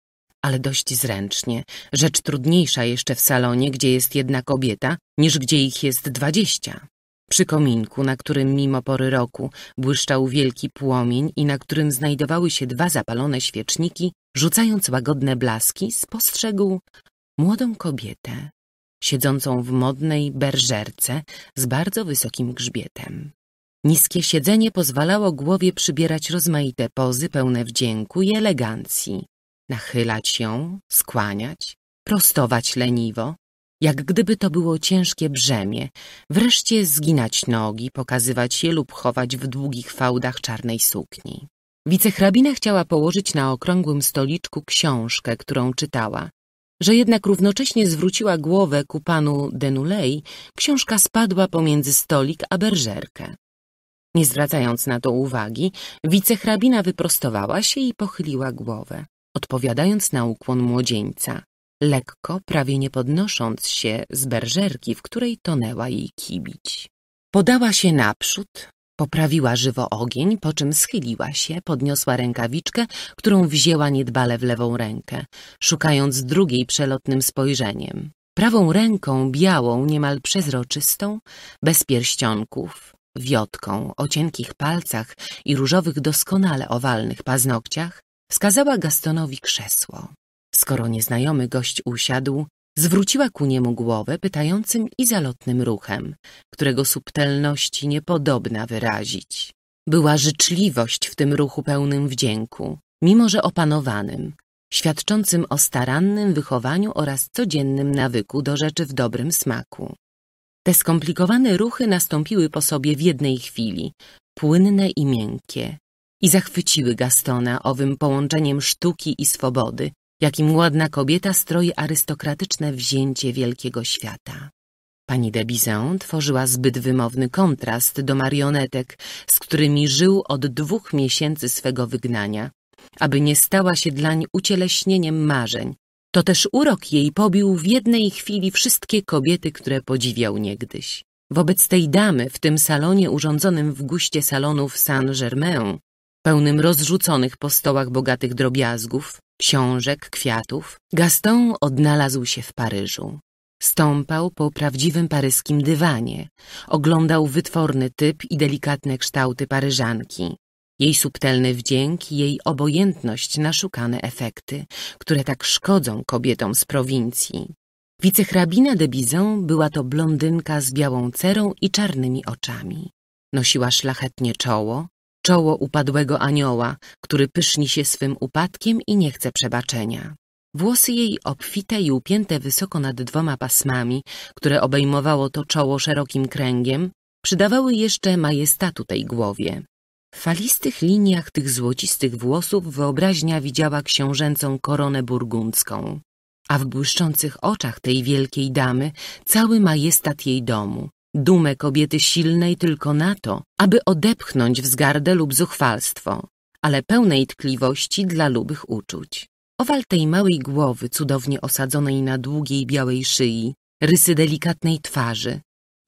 ale dość zręcznie. Rzecz trudniejsza jeszcze w salonie, gdzie jest jedna kobieta, niż gdzie ich jest dwadzieścia. Przy kominku, na którym mimo pory roku błyszczał wielki płomień i na którym znajdowały się dwa zapalone świeczniki, rzucając łagodne blaski, spostrzegł młodą kobietę, siedzącą w modnej berżerce z bardzo wysokim grzbietem. Niskie siedzenie pozwalało głowie przybierać rozmaite pozy pełne wdzięku i elegancji, nachylać ją, skłaniać, prostować leniwo, jak gdyby to było ciężkie brzemię, wreszcie zginać nogi, pokazywać je lub chować w długich fałdach czarnej sukni. Wicehrabina chciała położyć na okrągłym stoliczku książkę, którą czytała, że jednak równocześnie zwróciła głowę ku panu Denulej, książka spadła pomiędzy stolik a berżerkę. Nie zwracając na to uwagi, wicehrabina wyprostowała się i pochyliła głowę, odpowiadając na ukłon młodzieńca, lekko, prawie nie podnosząc się z berżerki, w której tonęła jej kibić. Podała się naprzód, Poprawiła żywo ogień, po czym schyliła się, podniosła rękawiczkę, którą wzięła niedbale w lewą rękę, szukając drugiej przelotnym spojrzeniem. Prawą ręką, białą, niemal przezroczystą, bez pierścionków, wiotką, o cienkich palcach i różowych doskonale owalnych paznokciach, wskazała Gastonowi krzesło. Skoro nieznajomy gość usiadł, Zwróciła ku niemu głowę pytającym i zalotnym ruchem, którego subtelności niepodobna wyrazić. Była życzliwość w tym ruchu pełnym wdzięku, mimo że opanowanym, świadczącym o starannym wychowaniu oraz codziennym nawyku do rzeczy w dobrym smaku. Te skomplikowane ruchy nastąpiły po sobie w jednej chwili, płynne i miękkie, i zachwyciły Gastona owym połączeniem sztuki i swobody, jakim ładna kobieta stroi arystokratyczne wzięcie wielkiego świata. Pani de Bizon tworzyła zbyt wymowny kontrast do marionetek, z którymi żył od dwóch miesięcy swego wygnania, aby nie stała się dlań ucieleśnieniem marzeń. To też urok jej pobił w jednej chwili wszystkie kobiety, które podziwiał niegdyś. Wobec tej damy w tym salonie urządzonym w guście salonów Saint-Germain, pełnym rozrzuconych po stołach bogatych drobiazgów, książek, kwiatów, Gaston odnalazł się w Paryżu. Stąpał po prawdziwym paryskim dywanie, oglądał wytworny typ i delikatne kształty paryżanki, jej subtelny wdzięk i jej obojętność na szukane efekty, które tak szkodzą kobietom z prowincji. Wicehrabina de Bizon była to blondynka z białą cerą i czarnymi oczami. Nosiła szlachetnie czoło, czoło upadłego anioła, który pyszni się swym upadkiem i nie chce przebaczenia. Włosy jej obfite i upięte wysoko nad dwoma pasmami, które obejmowało to czoło szerokim kręgiem, przydawały jeszcze majestatu tej głowie. W falistych liniach tych złocistych włosów wyobraźnia widziała książęcą koronę burgundzką, a w błyszczących oczach tej wielkiej damy cały majestat jej domu, dumę kobiety silnej tylko na to, aby odepchnąć wzgardę lub zuchwalstwo, ale pełnej tkliwości dla lubych uczuć. Owal tej małej głowy, cudownie osadzonej na długiej białej szyi, rysy delikatnej twarzy,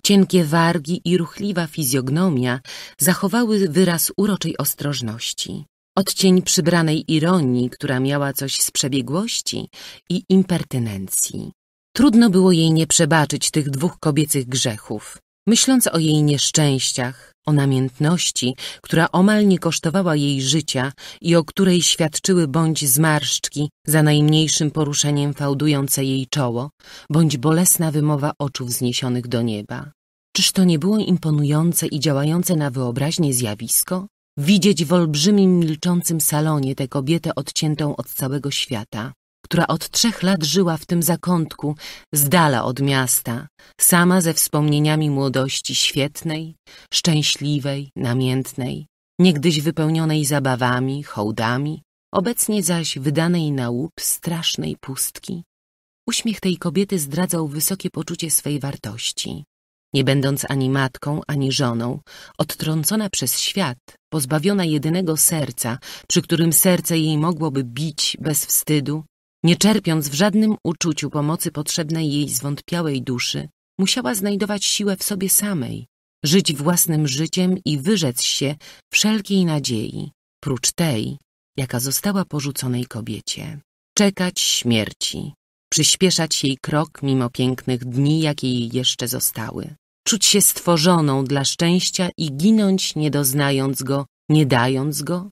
cienkie wargi i ruchliwa fizjognomia zachowały wyraz uroczej ostrożności. Odcień przybranej ironii, która miała coś z przebiegłości i impertynencji. Trudno było jej nie przebaczyć tych dwóch kobiecych grzechów. Myśląc o jej nieszczęściach, o namiętności, która omal nie kosztowała jej życia i o której świadczyły bądź zmarszczki za najmniejszym poruszeniem fałdujące jej czoło, bądź bolesna wymowa oczu wzniesionych do nieba. Czyż to nie było imponujące i działające na wyobraźnię zjawisko? Widzieć w olbrzymim milczącym salonie tę kobietę odciętą od całego świata, która od trzech lat żyła w tym zakątku, z dala od miasta, sama ze wspomnieniami młodości świetnej, szczęśliwej, namiętnej, niegdyś wypełnionej zabawami, hołdami, obecnie zaś wydanej na łup strasznej pustki. Uśmiech tej kobiety zdradzał wysokie poczucie swej wartości. Nie będąc ani matką, ani żoną, odtrącona przez świat, pozbawiona jedynego serca, przy którym serce jej mogłoby bić bez wstydu, nie czerpiąc w żadnym uczuciu pomocy potrzebnej jej zwątpiałej duszy, musiała znajdować siłę w sobie samej, żyć własnym życiem i wyrzec się wszelkiej nadziei, prócz tej, jaka została porzuconej kobiecie. Czekać śmierci, przyspieszać jej krok mimo pięknych dni, jakie jej jeszcze zostały, czuć się stworzoną dla szczęścia i ginąć nie doznając go, nie dając go?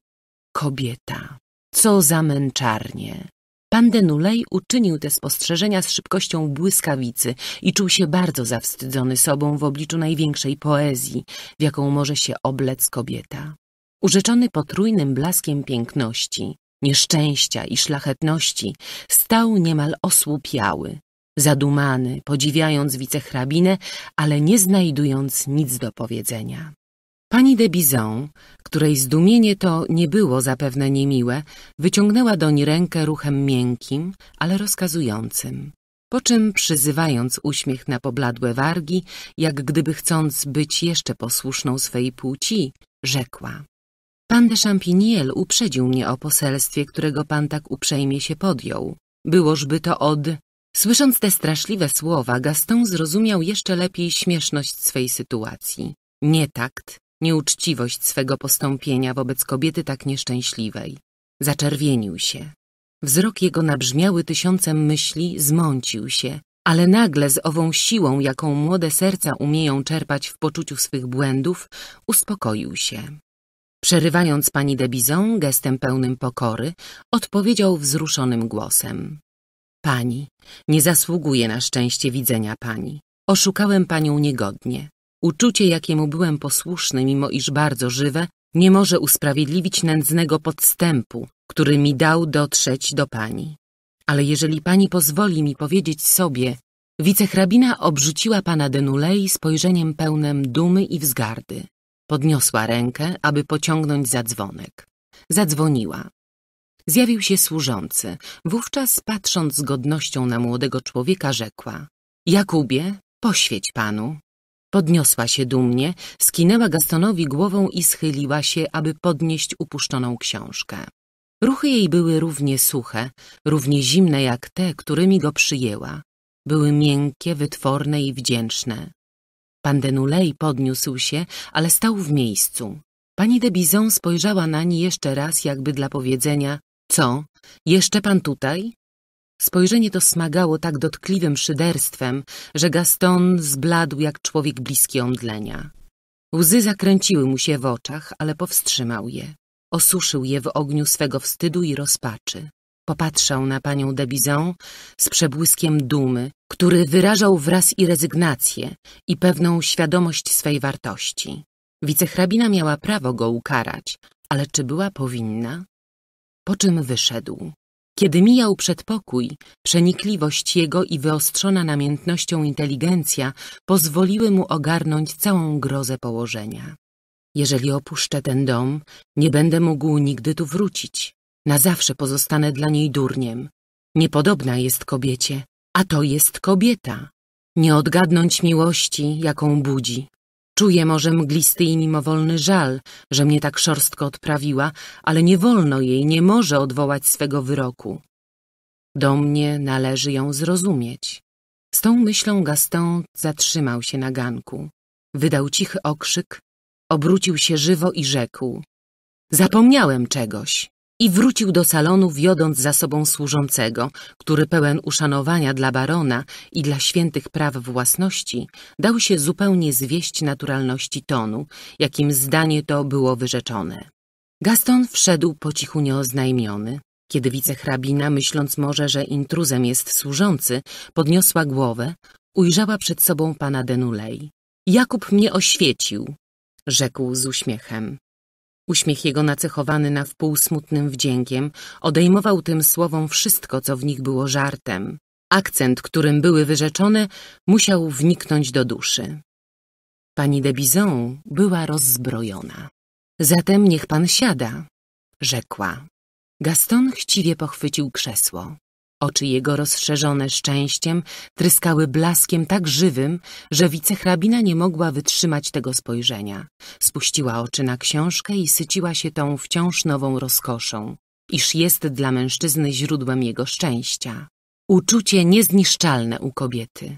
Kobieta, co za męczarnie! Pan Denulej uczynił te spostrzeżenia z szybkością błyskawicy i czuł się bardzo zawstydzony sobą w obliczu największej poezji, w jaką może się oblec kobieta. Urzeczony potrójnym blaskiem piękności, nieszczęścia i szlachetności, stał niemal osłupiały, zadumany, podziwiając wicehrabinę, ale nie znajdując nic do powiedzenia. Pani de Bizon, której zdumienie to nie było zapewne niemiłe, wyciągnęła doń rękę ruchem miękkim, ale rozkazującym. Po czym, przyzywając uśmiech na pobladłe wargi, jak gdyby chcąc być jeszcze posłuszną swej płci, rzekła. Pan de Champigniel uprzedził mnie o poselstwie, którego pan tak uprzejmie się podjął. Byłożby to od... Słysząc te straszliwe słowa, Gaston zrozumiał jeszcze lepiej śmieszność swej sytuacji. „Nie takt, nieuczciwość swego postąpienia wobec kobiety tak nieszczęśliwej. Zaczerwienił się. Wzrok jego nabrzmiały tysiącem myśli zmącił się, ale nagle z ową siłą, jaką młode serca umieją czerpać w poczuciu swych błędów, uspokoił się. Przerywając pani de Bizon gestem pełnym pokory, odpowiedział wzruszonym głosem. Pani, nie zasługuje na szczęście widzenia pani. Oszukałem panią niegodnie. Uczucie, jakiemu byłem posłuszny, mimo iż bardzo żywe, nie może usprawiedliwić nędznego podstępu, który mi dał dotrzeć do pani. Ale jeżeli pani pozwoli mi powiedzieć sobie, wicehrabina obrzuciła pana Denulei spojrzeniem pełnym dumy i wzgardy. Podniosła rękę, aby pociągnąć za dzwonek. Zadzwoniła. Zjawił się służący. Wówczas, patrząc z godnością na młodego człowieka, rzekła. Jakubie, poświeć panu. Podniosła się dumnie, skinęła Gastonowi głową i schyliła się, aby podnieść upuszczoną książkę. Ruchy jej były równie suche, równie zimne jak te, którymi go przyjęła. Były miękkie, wytworne i wdzięczne. Pan Denulej podniósł się, ale stał w miejscu. Pani de Bizon spojrzała na nie jeszcze raz, jakby dla powiedzenia – co, jeszcze pan tutaj? Spojrzenie to smagało tak dotkliwym szyderstwem, że Gaston zbladł jak człowiek bliski omdlenia. Łzy zakręciły mu się w oczach, ale powstrzymał je. Osuszył je w ogniu swego wstydu i rozpaczy. Popatrzał na panią de Bizon z przebłyskiem dumy, który wyrażał wraz i rezygnację i pewną świadomość swej wartości. Wicehrabina miała prawo go ukarać, ale czy była powinna? Po czym wyszedł. Kiedy mijał przedpokój, przenikliwość jego i wyostrzona namiętnością inteligencja pozwoliły mu ogarnąć całą grozę położenia. Jeżeli opuszczę ten dom, nie będę mógł nigdy tu wrócić. Na zawsze pozostanę dla niej durniem. Niepodobna jest kobiecie, a to jest kobieta. Nie odgadnąć miłości, jaką budzi, Czuję może mglisty i mimowolny żal, że mnie tak szorstko odprawiła, ale nie wolno jej, nie może odwołać swego wyroku. Do mnie należy ją zrozumieć. Z tą myślą Gaston zatrzymał się na ganku. Wydał cichy okrzyk, obrócił się żywo i rzekł. Zapomniałem czegoś i wrócił do salonu, wiodąc za sobą służącego, który pełen uszanowania dla barona i dla świętych praw własności dał się zupełnie zwieść naturalności tonu, jakim zdanie to było wyrzeczone. Gaston wszedł po cichu nieoznajmiony. Kiedy wicehrabina, myśląc może, że intruzem jest służący, podniosła głowę, ujrzała przed sobą pana Denulej. Jakub mnie oświecił, rzekł z uśmiechem. Uśmiech jego nacechowany na wpół smutnym wdziękiem odejmował tym słowom wszystko, co w nich było żartem. Akcent, którym były wyrzeczone, musiał wniknąć do duszy. Pani de Bizon była rozzbrojona. Zatem niech pan siada, rzekła. Gaston chciwie pochwycił krzesło. Oczy jego rozszerzone szczęściem tryskały blaskiem tak żywym, że wicehrabina nie mogła wytrzymać tego spojrzenia. Spuściła oczy na książkę i syciła się tą wciąż nową rozkoszą, iż jest dla mężczyzny źródłem jego szczęścia. Uczucie niezniszczalne u kobiety.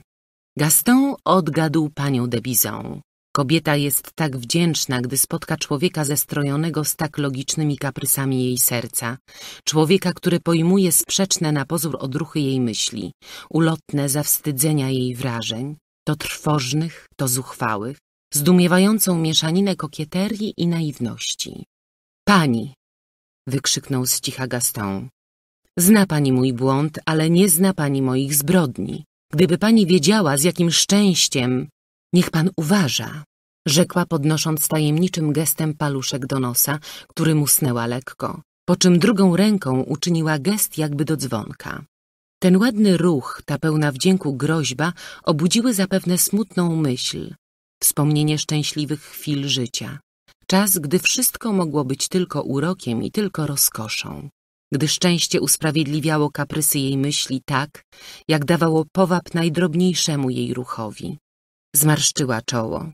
Gaston odgadł panią de Bizon. Kobieta jest tak wdzięczna, gdy spotka człowieka zestrojonego z tak logicznymi kaprysami jej serca, człowieka, który pojmuje sprzeczne na pozór odruchy jej myśli, ulotne zawstydzenia jej wrażeń, to trwożnych, to zuchwałych, zdumiewającą mieszaninę kokieterii i naiwności. Pani! wykrzyknął z cicha Gaston. Zna pani mój błąd, ale nie zna pani moich zbrodni. Gdyby pani wiedziała, z jakim szczęściem Niech pan uważa, rzekła podnosząc tajemniczym gestem paluszek do nosa, który musnęła lekko, po czym drugą ręką uczyniła gest jakby do dzwonka. Ten ładny ruch, ta pełna wdzięku groźba obudziły zapewne smutną myśl, wspomnienie szczęśliwych chwil życia. Czas, gdy wszystko mogło być tylko urokiem i tylko rozkoszą. Gdy szczęście usprawiedliwiało kaprysy jej myśli tak, jak dawało powab najdrobniejszemu jej ruchowi. Zmarszczyła czoło.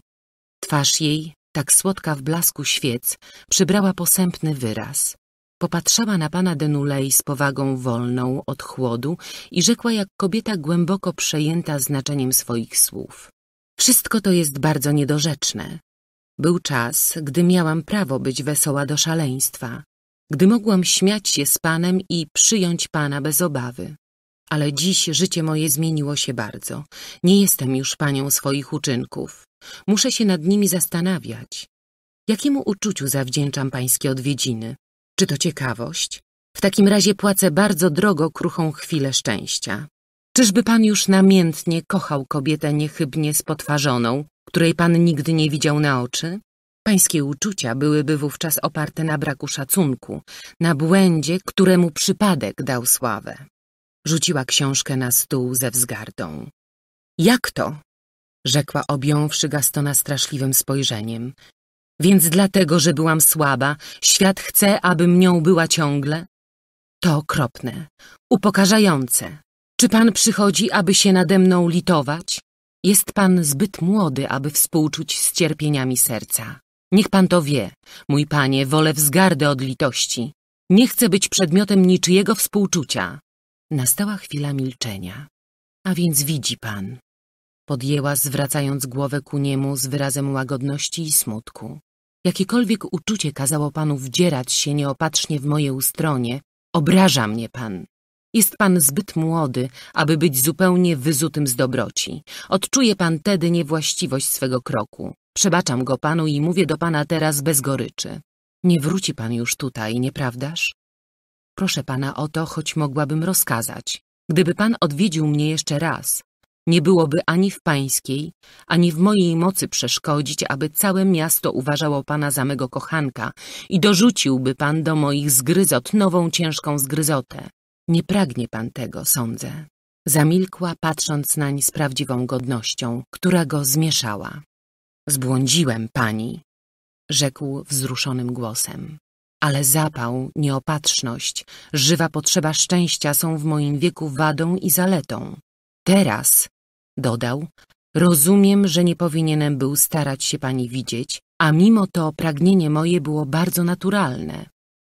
Twarz jej, tak słodka w blasku świec, przybrała posępny wyraz. Popatrzała na pana Denulej z powagą wolną od chłodu i rzekła jak kobieta głęboko przejęta znaczeniem swoich słów. Wszystko to jest bardzo niedorzeczne. Był czas, gdy miałam prawo być wesoła do szaleństwa, gdy mogłam śmiać się z panem i przyjąć pana bez obawy ale dziś życie moje zmieniło się bardzo. Nie jestem już panią swoich uczynków. Muszę się nad nimi zastanawiać. Jakiemu uczuciu zawdzięczam pańskie odwiedziny? Czy to ciekawość? W takim razie płacę bardzo drogo kruchą chwilę szczęścia. Czyżby pan już namiętnie kochał kobietę niechybnie spotwarzoną, której pan nigdy nie widział na oczy? Pańskie uczucia byłyby wówczas oparte na braku szacunku, na błędzie, któremu przypadek dał sławę. Rzuciła książkę na stół ze wzgardą. Jak to? Rzekła objąwszy Gastona straszliwym spojrzeniem. Więc dlatego, że byłam słaba, świat chce, abym nią była ciągle? To okropne, upokarzające. Czy pan przychodzi, aby się nade mną litować? Jest pan zbyt młody, aby współczuć z cierpieniami serca. Niech pan to wie, mój panie, wolę wzgardę od litości. Nie chcę być przedmiotem niczyjego współczucia. Nastała chwila milczenia. A więc widzi pan. Podjęła, zwracając głowę ku niemu z wyrazem łagodności i smutku. Jakiekolwiek uczucie kazało panu wdzierać się nieopatrznie w moje ustronie, obraża mnie pan. Jest pan zbyt młody, aby być zupełnie wyzutym z dobroci. Odczuje pan tedy niewłaściwość swego kroku. Przebaczam go panu i mówię do pana teraz bez goryczy. Nie wróci pan już tutaj, nieprawdaż? Proszę pana o to, choć mogłabym rozkazać. Gdyby pan odwiedził mnie jeszcze raz, nie byłoby ani w pańskiej, ani w mojej mocy przeszkodzić, aby całe miasto uważało pana za mego kochanka i dorzuciłby pan do moich zgryzot nową ciężką zgryzotę. Nie pragnie pan tego, sądzę. Zamilkła, patrząc nań z prawdziwą godnością, która go zmieszała. Zbłądziłem pani, rzekł wzruszonym głosem ale zapał, nieopatrzność, żywa potrzeba szczęścia są w moim wieku wadą i zaletą. Teraz, dodał, rozumiem, że nie powinienem był starać się pani widzieć, a mimo to pragnienie moje było bardzo naturalne.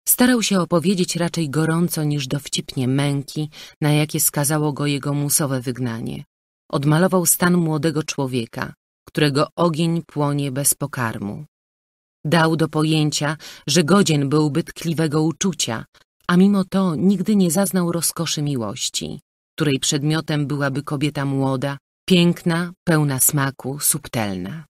Starał się opowiedzieć raczej gorąco niż dowcipnie męki, na jakie skazało go jego musowe wygnanie. Odmalował stan młodego człowieka, którego ogień płonie bez pokarmu. Dał do pojęcia, że godzien byłby tkliwego uczucia, a mimo to nigdy nie zaznał rozkoszy miłości, której przedmiotem byłaby kobieta młoda, piękna, pełna smaku, subtelna.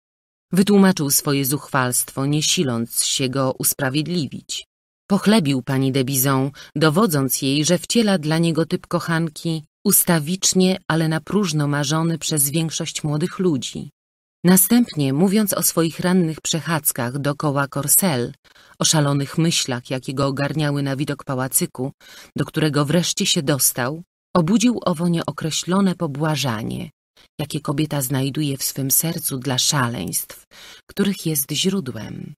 Wytłumaczył swoje zuchwalstwo, nie siląc się go usprawiedliwić. Pochlebił pani de Bizon, dowodząc jej, że wciela dla niego typ kochanki ustawicznie, ale na próżno marzony przez większość młodych ludzi. Następnie, mówiąc o swoich rannych przechadzkach dokoła Korsel, o szalonych myślach, jakie go ogarniały na widok pałacyku, do którego wreszcie się dostał, obudził owo nieokreślone pobłażanie, jakie kobieta znajduje w swym sercu dla szaleństw, których jest źródłem.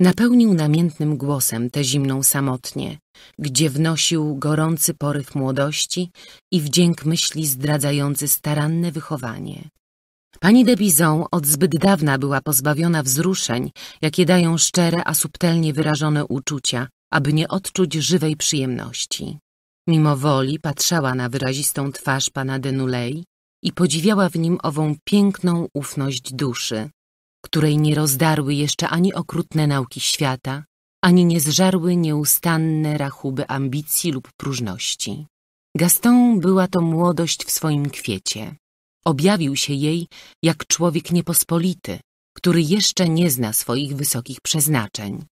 Napełnił namiętnym głosem tę zimną samotnie, gdzie wnosił gorący poryw młodości i wdzięk myśli zdradzający staranne wychowanie. Pani de Bizon od zbyt dawna była pozbawiona wzruszeń, jakie dają szczere, a subtelnie wyrażone uczucia, aby nie odczuć żywej przyjemności. Mimo woli patrzała na wyrazistą twarz pana Denulei i podziwiała w nim ową piękną ufność duszy, której nie rozdarły jeszcze ani okrutne nauki świata, ani nie zżarły nieustanne rachuby ambicji lub próżności. Gaston była to młodość w swoim kwiecie. Objawił się jej jak człowiek niepospolity, który jeszcze nie zna swoich wysokich przeznaczeń.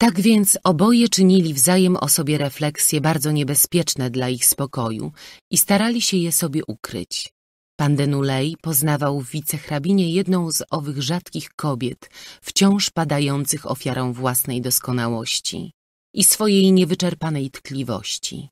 Tak więc oboje czynili wzajem o sobie refleksje bardzo niebezpieczne dla ich spokoju i starali się je sobie ukryć. Pan Denulej poznawał w wicehrabinie jedną z owych rzadkich kobiet, wciąż padających ofiarą własnej doskonałości i swojej niewyczerpanej tkliwości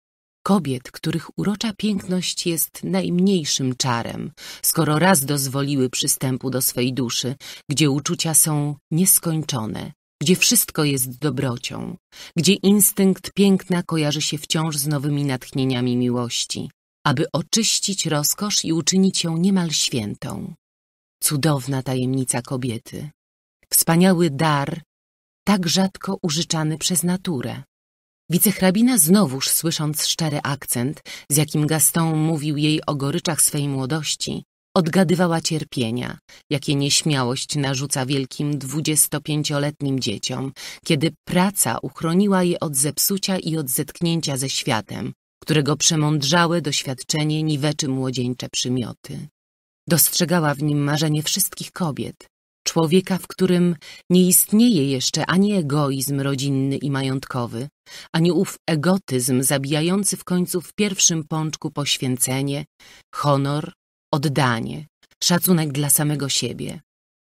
kobiet, których urocza piękność jest najmniejszym czarem, skoro raz dozwoliły przystępu do swej duszy, gdzie uczucia są nieskończone, gdzie wszystko jest dobrocią, gdzie instynkt piękna kojarzy się wciąż z nowymi natchnieniami miłości, aby oczyścić rozkosz i uczynić ją niemal świętą. Cudowna tajemnica kobiety, wspaniały dar, tak rzadko użyczany przez naturę. Wicehrabina znowuż, słysząc szczery akcent, z jakim Gaston mówił jej o goryczach swej młodości, odgadywała cierpienia, jakie nieśmiałość narzuca wielkim dwudziestopięcioletnim dzieciom, kiedy praca uchroniła je od zepsucia i od zetknięcia ze światem, którego przemądrzałe doświadczenie niweczy młodzieńcze przymioty. Dostrzegała w nim marzenie wszystkich kobiet, człowieka, w którym nie istnieje jeszcze ani egoizm rodzinny i majątkowy, ani ów egotyzm zabijający w końcu w pierwszym pączku poświęcenie, honor, oddanie, szacunek dla samego siebie.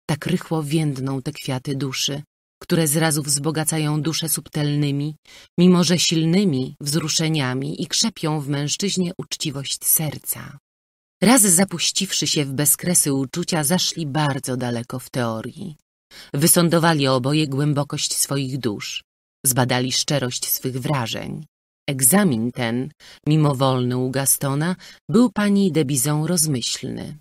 Tak rychło więdną te kwiaty duszy, które zrazu wzbogacają duszę subtelnymi, mimo że silnymi wzruszeniami i krzepią w mężczyźnie uczciwość serca. Raz zapuściwszy się w bezkresy uczucia, zaszli bardzo daleko w teorii. Wysądowali oboje głębokość swoich dusz, zbadali szczerość swych wrażeń. Egzamin ten, mimo wolny u Gastona, był pani de Bizon rozmyślny.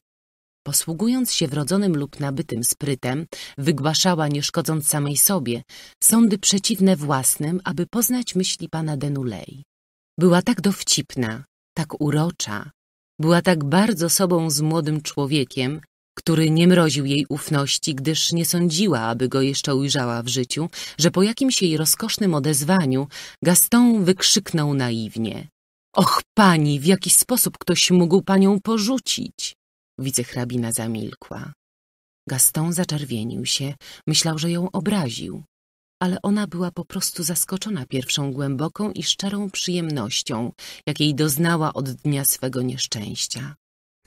Posługując się wrodzonym lub nabytym sprytem, wygłaszała, nie szkodząc samej sobie, sądy przeciwne własnym, aby poznać myśli pana Denulej. Była tak dowcipna, tak urocza, była tak bardzo sobą z młodym człowiekiem, który nie mroził jej ufności, gdyż nie sądziła, aby go jeszcze ujrzała w życiu, że po jakimś jej rozkosznym odezwaniu Gaston wykrzyknął naiwnie. Och, pani, w jaki sposób ktoś mógł panią porzucić? Wicehrabina zamilkła. Gaston zaczerwienił się, myślał, że ją obraził ale ona była po prostu zaskoczona pierwszą głęboką i szczerą przyjemnością, jakiej doznała od dnia swego nieszczęścia.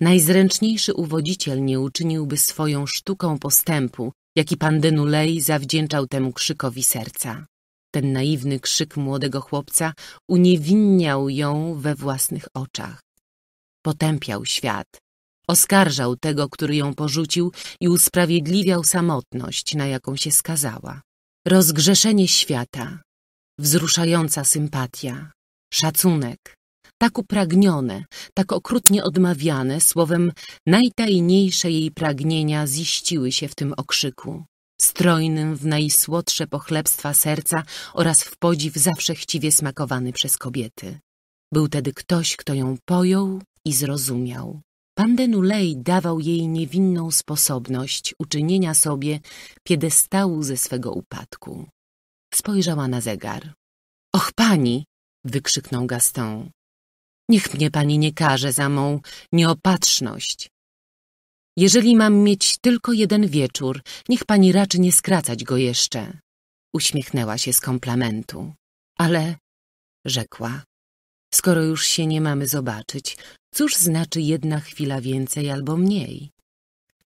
Najzręczniejszy uwodziciel nie uczyniłby swoją sztuką postępu, jaki pan Denulej zawdzięczał temu krzykowi serca. Ten naiwny krzyk młodego chłopca uniewinniał ją we własnych oczach. Potępiał świat, oskarżał tego, który ją porzucił i usprawiedliwiał samotność, na jaką się skazała. Rozgrzeszenie świata, wzruszająca sympatia, szacunek, tak upragnione, tak okrutnie odmawiane, słowem najtajniejsze jej pragnienia ziściły się w tym okrzyku, strojnym w najsłodsze pochlebstwa serca oraz w podziw zawsze chciwie smakowany przez kobiety. Był tedy ktoś, kto ją pojął i zrozumiał. Pan de Nulej dawał jej niewinną sposobność uczynienia sobie piedestału ze swego upadku. Spojrzała na zegar. Och, pani! wykrzyknął Gaston. Niech mnie pani nie karze za mą nieopatrzność. Jeżeli mam mieć tylko jeden wieczór, niech pani raczy nie skracać go jeszcze. Uśmiechnęła się z komplementu. Ale, rzekła, skoro już się nie mamy zobaczyć, Cóż znaczy jedna chwila więcej albo mniej?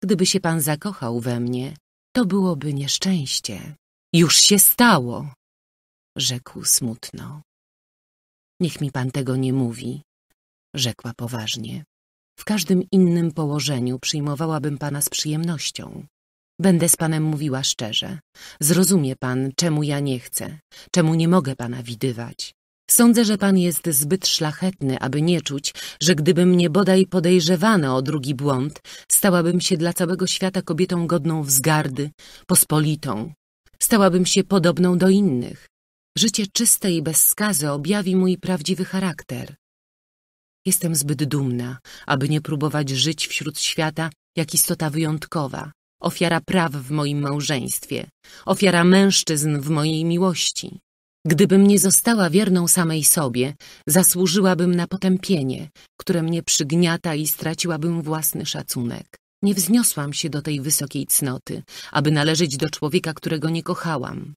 Gdyby się pan zakochał we mnie, to byłoby nieszczęście. Już się stało, rzekł smutno. Niech mi pan tego nie mówi, rzekła poważnie. W każdym innym położeniu przyjmowałabym pana z przyjemnością. Będę z panem mówiła szczerze. Zrozumie pan, czemu ja nie chcę, czemu nie mogę pana widywać. Sądzę, że pan jest zbyt szlachetny, aby nie czuć, że gdyby mnie bodaj podejrzewano o drugi błąd, stałabym się dla całego świata kobietą godną wzgardy, pospolitą. Stałabym się podobną do innych. Życie czyste i bez skazy objawi mój prawdziwy charakter. Jestem zbyt dumna, aby nie próbować żyć wśród świata jak istota wyjątkowa, ofiara praw w moim małżeństwie, ofiara mężczyzn w mojej miłości. Gdybym nie została wierną samej sobie, zasłużyłabym na potępienie, które mnie przygniata i straciłabym własny szacunek. Nie wzniosłam się do tej wysokiej cnoty, aby należeć do człowieka, którego nie kochałam.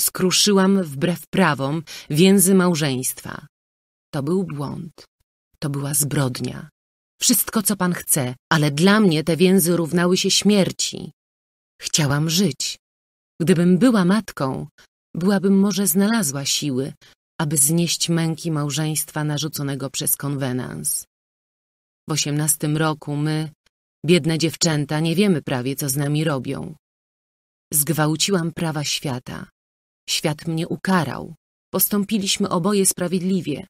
Skruszyłam wbrew prawom więzy małżeństwa. To był błąd. To była zbrodnia. Wszystko, co pan chce, ale dla mnie te więzy równały się śmierci. Chciałam żyć. Gdybym była matką, byłabym może znalazła siły, aby znieść męki małżeństwa narzuconego przez konwenans. W osiemnastym roku my, biedne dziewczęta, nie wiemy prawie, co z nami robią. Zgwałciłam prawa świata. Świat mnie ukarał. Postąpiliśmy oboje sprawiedliwie.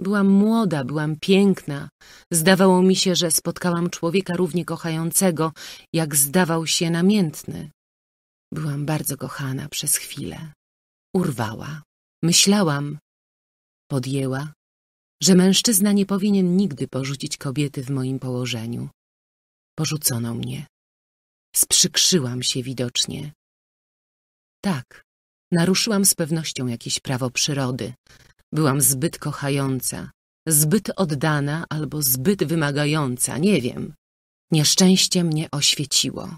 Byłam młoda, byłam piękna. Zdawało mi się, że spotkałam człowieka równie kochającego, jak zdawał się namiętny. Byłam bardzo kochana przez chwilę urwała. Myślałam, podjęła, że mężczyzna nie powinien nigdy porzucić kobiety w moim położeniu. Porzucono mnie. Sprzykrzyłam się widocznie. Tak, naruszyłam z pewnością jakieś prawo przyrody. Byłam zbyt kochająca, zbyt oddana albo zbyt wymagająca, nie wiem. Nieszczęście mnie oświeciło.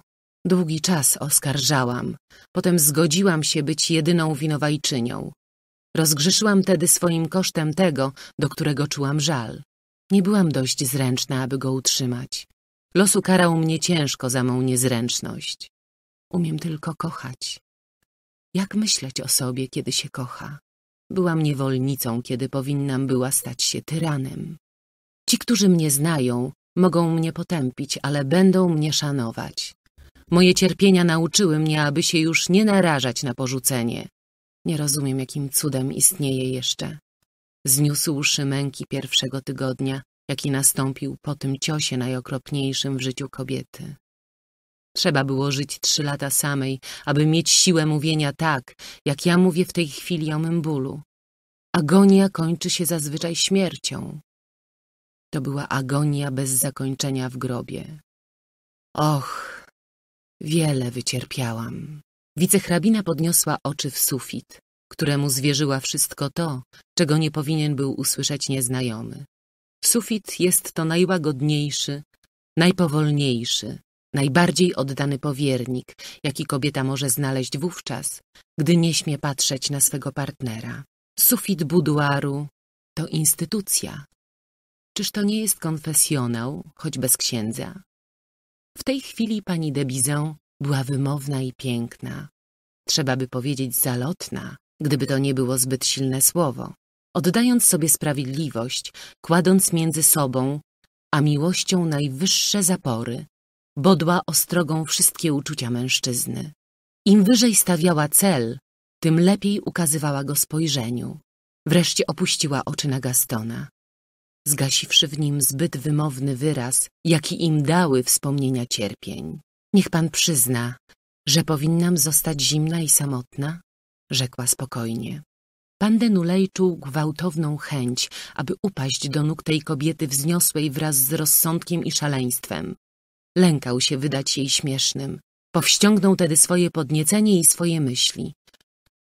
Długi czas oskarżałam, potem zgodziłam się być jedyną winowajczynią. Rozgrzeszyłam tedy swoim kosztem tego, do którego czułam żal. Nie byłam dość zręczna, aby go utrzymać. Los ukarał mnie ciężko za mą niezręczność. Umiem tylko kochać. Jak myśleć o sobie, kiedy się kocha? Byłam niewolnicą, kiedy powinnam była stać się tyranem. Ci, którzy mnie znają, mogą mnie potępić, ale będą mnie szanować. Moje cierpienia nauczyły mnie, aby się już nie narażać na porzucenie. Nie rozumiem, jakim cudem istnieje jeszcze. Zniósłszy męki pierwszego tygodnia, jaki nastąpił po tym ciosie najokropniejszym w życiu kobiety. Trzeba było żyć trzy lata samej, aby mieć siłę mówienia tak, jak ja mówię w tej chwili o mym bólu. Agonia kończy się zazwyczaj śmiercią. To była agonia bez zakończenia w grobie. Och, Wiele wycierpiałam. Wicehrabina podniosła oczy w sufit, któremu zwierzyła wszystko to, czego nie powinien był usłyszeć nieznajomy. Sufit jest to najłagodniejszy, najpowolniejszy, najbardziej oddany powiernik, jaki kobieta może znaleźć wówczas, gdy nie śmie patrzeć na swego partnera. Sufit buduaru to instytucja. Czyż to nie jest konfesjonał, choć bez księdza? W tej chwili pani de Bizon była wymowna i piękna. Trzeba by powiedzieć zalotna, gdyby to nie było zbyt silne słowo. Oddając sobie sprawiedliwość, kładąc między sobą, a miłością najwyższe zapory, bodła ostrogą wszystkie uczucia mężczyzny. Im wyżej stawiała cel, tym lepiej ukazywała go spojrzeniu. Wreszcie opuściła oczy na Gastona zgasiwszy w nim zbyt wymowny wyraz, jaki im dały wspomnienia cierpień. Niech pan przyzna, że powinnam zostać zimna i samotna, rzekła spokojnie. Pan Denulej czuł gwałtowną chęć, aby upaść do nóg tej kobiety wzniosłej wraz z rozsądkiem i szaleństwem. Lękał się wydać jej śmiesznym. Powściągnął tedy swoje podniecenie i swoje myśli.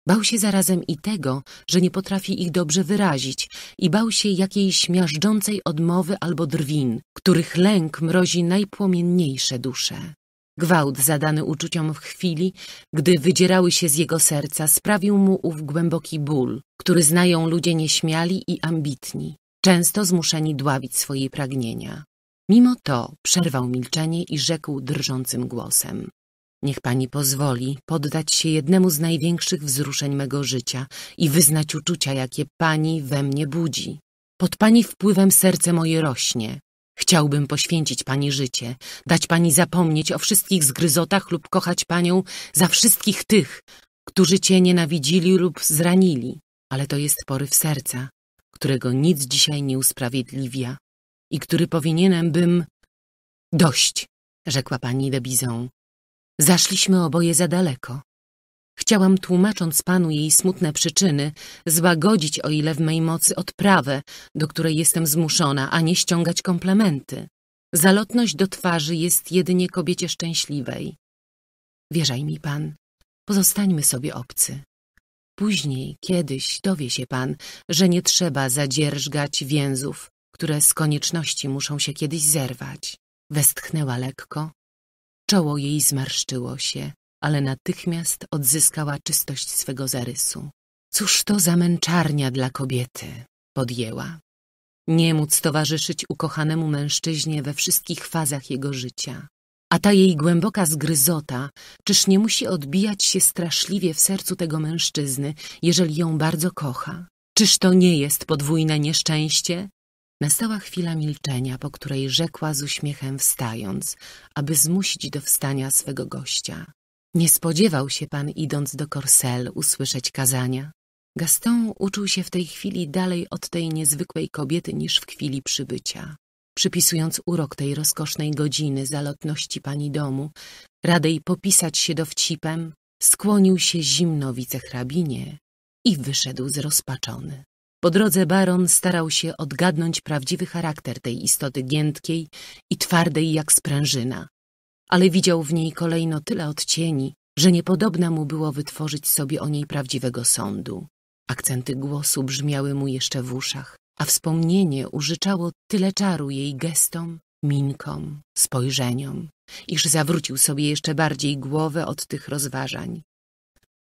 Bał się zarazem i tego, że nie potrafi ich dobrze wyrazić i bał się jakiejś miażdżącej odmowy albo drwin, których lęk mrozi najpłomienniejsze dusze. Gwałt zadany uczuciom w chwili, gdy wydzierały się z jego serca, sprawił mu ów głęboki ból, który znają ludzie nieśmiali i ambitni, często zmuszeni dławić swoje pragnienia. Mimo to przerwał milczenie i rzekł drżącym głosem. Niech pani pozwoli poddać się jednemu z największych wzruszeń mego życia i wyznać uczucia, jakie pani we mnie budzi. Pod pani wpływem serce moje rośnie. Chciałbym poświęcić pani życie, dać pani zapomnieć o wszystkich zgryzotach lub kochać panią za wszystkich tych, którzy cię nienawidzili lub zranili. Ale to jest poryw serca, którego nic dzisiaj nie usprawiedliwia i który powinienem bym... Dość, rzekła pani de Bizon. Zaszliśmy oboje za daleko. Chciałam, tłumacząc panu jej smutne przyczyny, złagodzić, o ile w mej mocy, odprawę, do której jestem zmuszona, a nie ściągać komplementy. Zalotność do twarzy jest jedynie kobiecie szczęśliwej. Wierzaj mi pan, pozostańmy sobie obcy. Później, kiedyś dowie się pan, że nie trzeba zadzierżgać więzów, które z konieczności muszą się kiedyś zerwać. Westchnęła lekko Czoło jej zmarszczyło się, ale natychmiast odzyskała czystość swego zarysu. Cóż to za męczarnia dla kobiety, podjęła. Nie móc towarzyszyć ukochanemu mężczyźnie we wszystkich fazach jego życia. A ta jej głęboka zgryzota, czyż nie musi odbijać się straszliwie w sercu tego mężczyzny, jeżeli ją bardzo kocha? Czyż to nie jest podwójne nieszczęście? Nastała chwila milczenia, po której rzekła z uśmiechem wstając, aby zmusić do wstania swego gościa. Nie spodziewał się pan, idąc do Korsel, usłyszeć kazania. Gaston uczuł się w tej chwili dalej od tej niezwykłej kobiety niż w chwili przybycia. Przypisując urok tej rozkosznej godziny zalotności pani domu, radej popisać się dowcipem, skłonił się zimno wicehrabinie i wyszedł zrozpaczony. Po drodze baron starał się odgadnąć prawdziwy charakter tej istoty giętkiej i twardej jak sprężyna, ale widział w niej kolejno tyle odcieni, że niepodobna mu było wytworzyć sobie o niej prawdziwego sądu. Akcenty głosu brzmiały mu jeszcze w uszach, a wspomnienie użyczało tyle czaru jej gestom, minkom, spojrzeniom, iż zawrócił sobie jeszcze bardziej głowę od tych rozważań.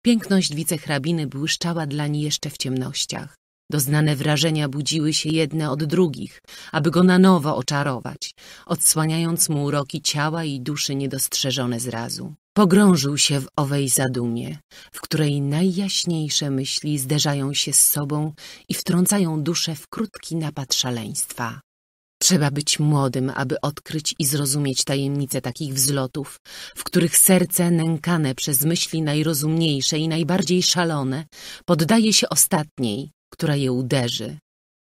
Piękność wicehrabiny błyszczała dla niej jeszcze w ciemnościach, Doznane wrażenia budziły się jedne od drugich, aby go na nowo oczarować, odsłaniając mu uroki ciała i duszy niedostrzeżone zrazu. Pogrążył się w owej zadumie, w której najjaśniejsze myśli zderzają się z sobą i wtrącają duszę w krótki napad szaleństwa. Trzeba być młodym, aby odkryć i zrozumieć tajemnice takich wzlotów, w których serce nękane przez myśli najrozumniejsze i najbardziej szalone poddaje się ostatniej, która je uderzy,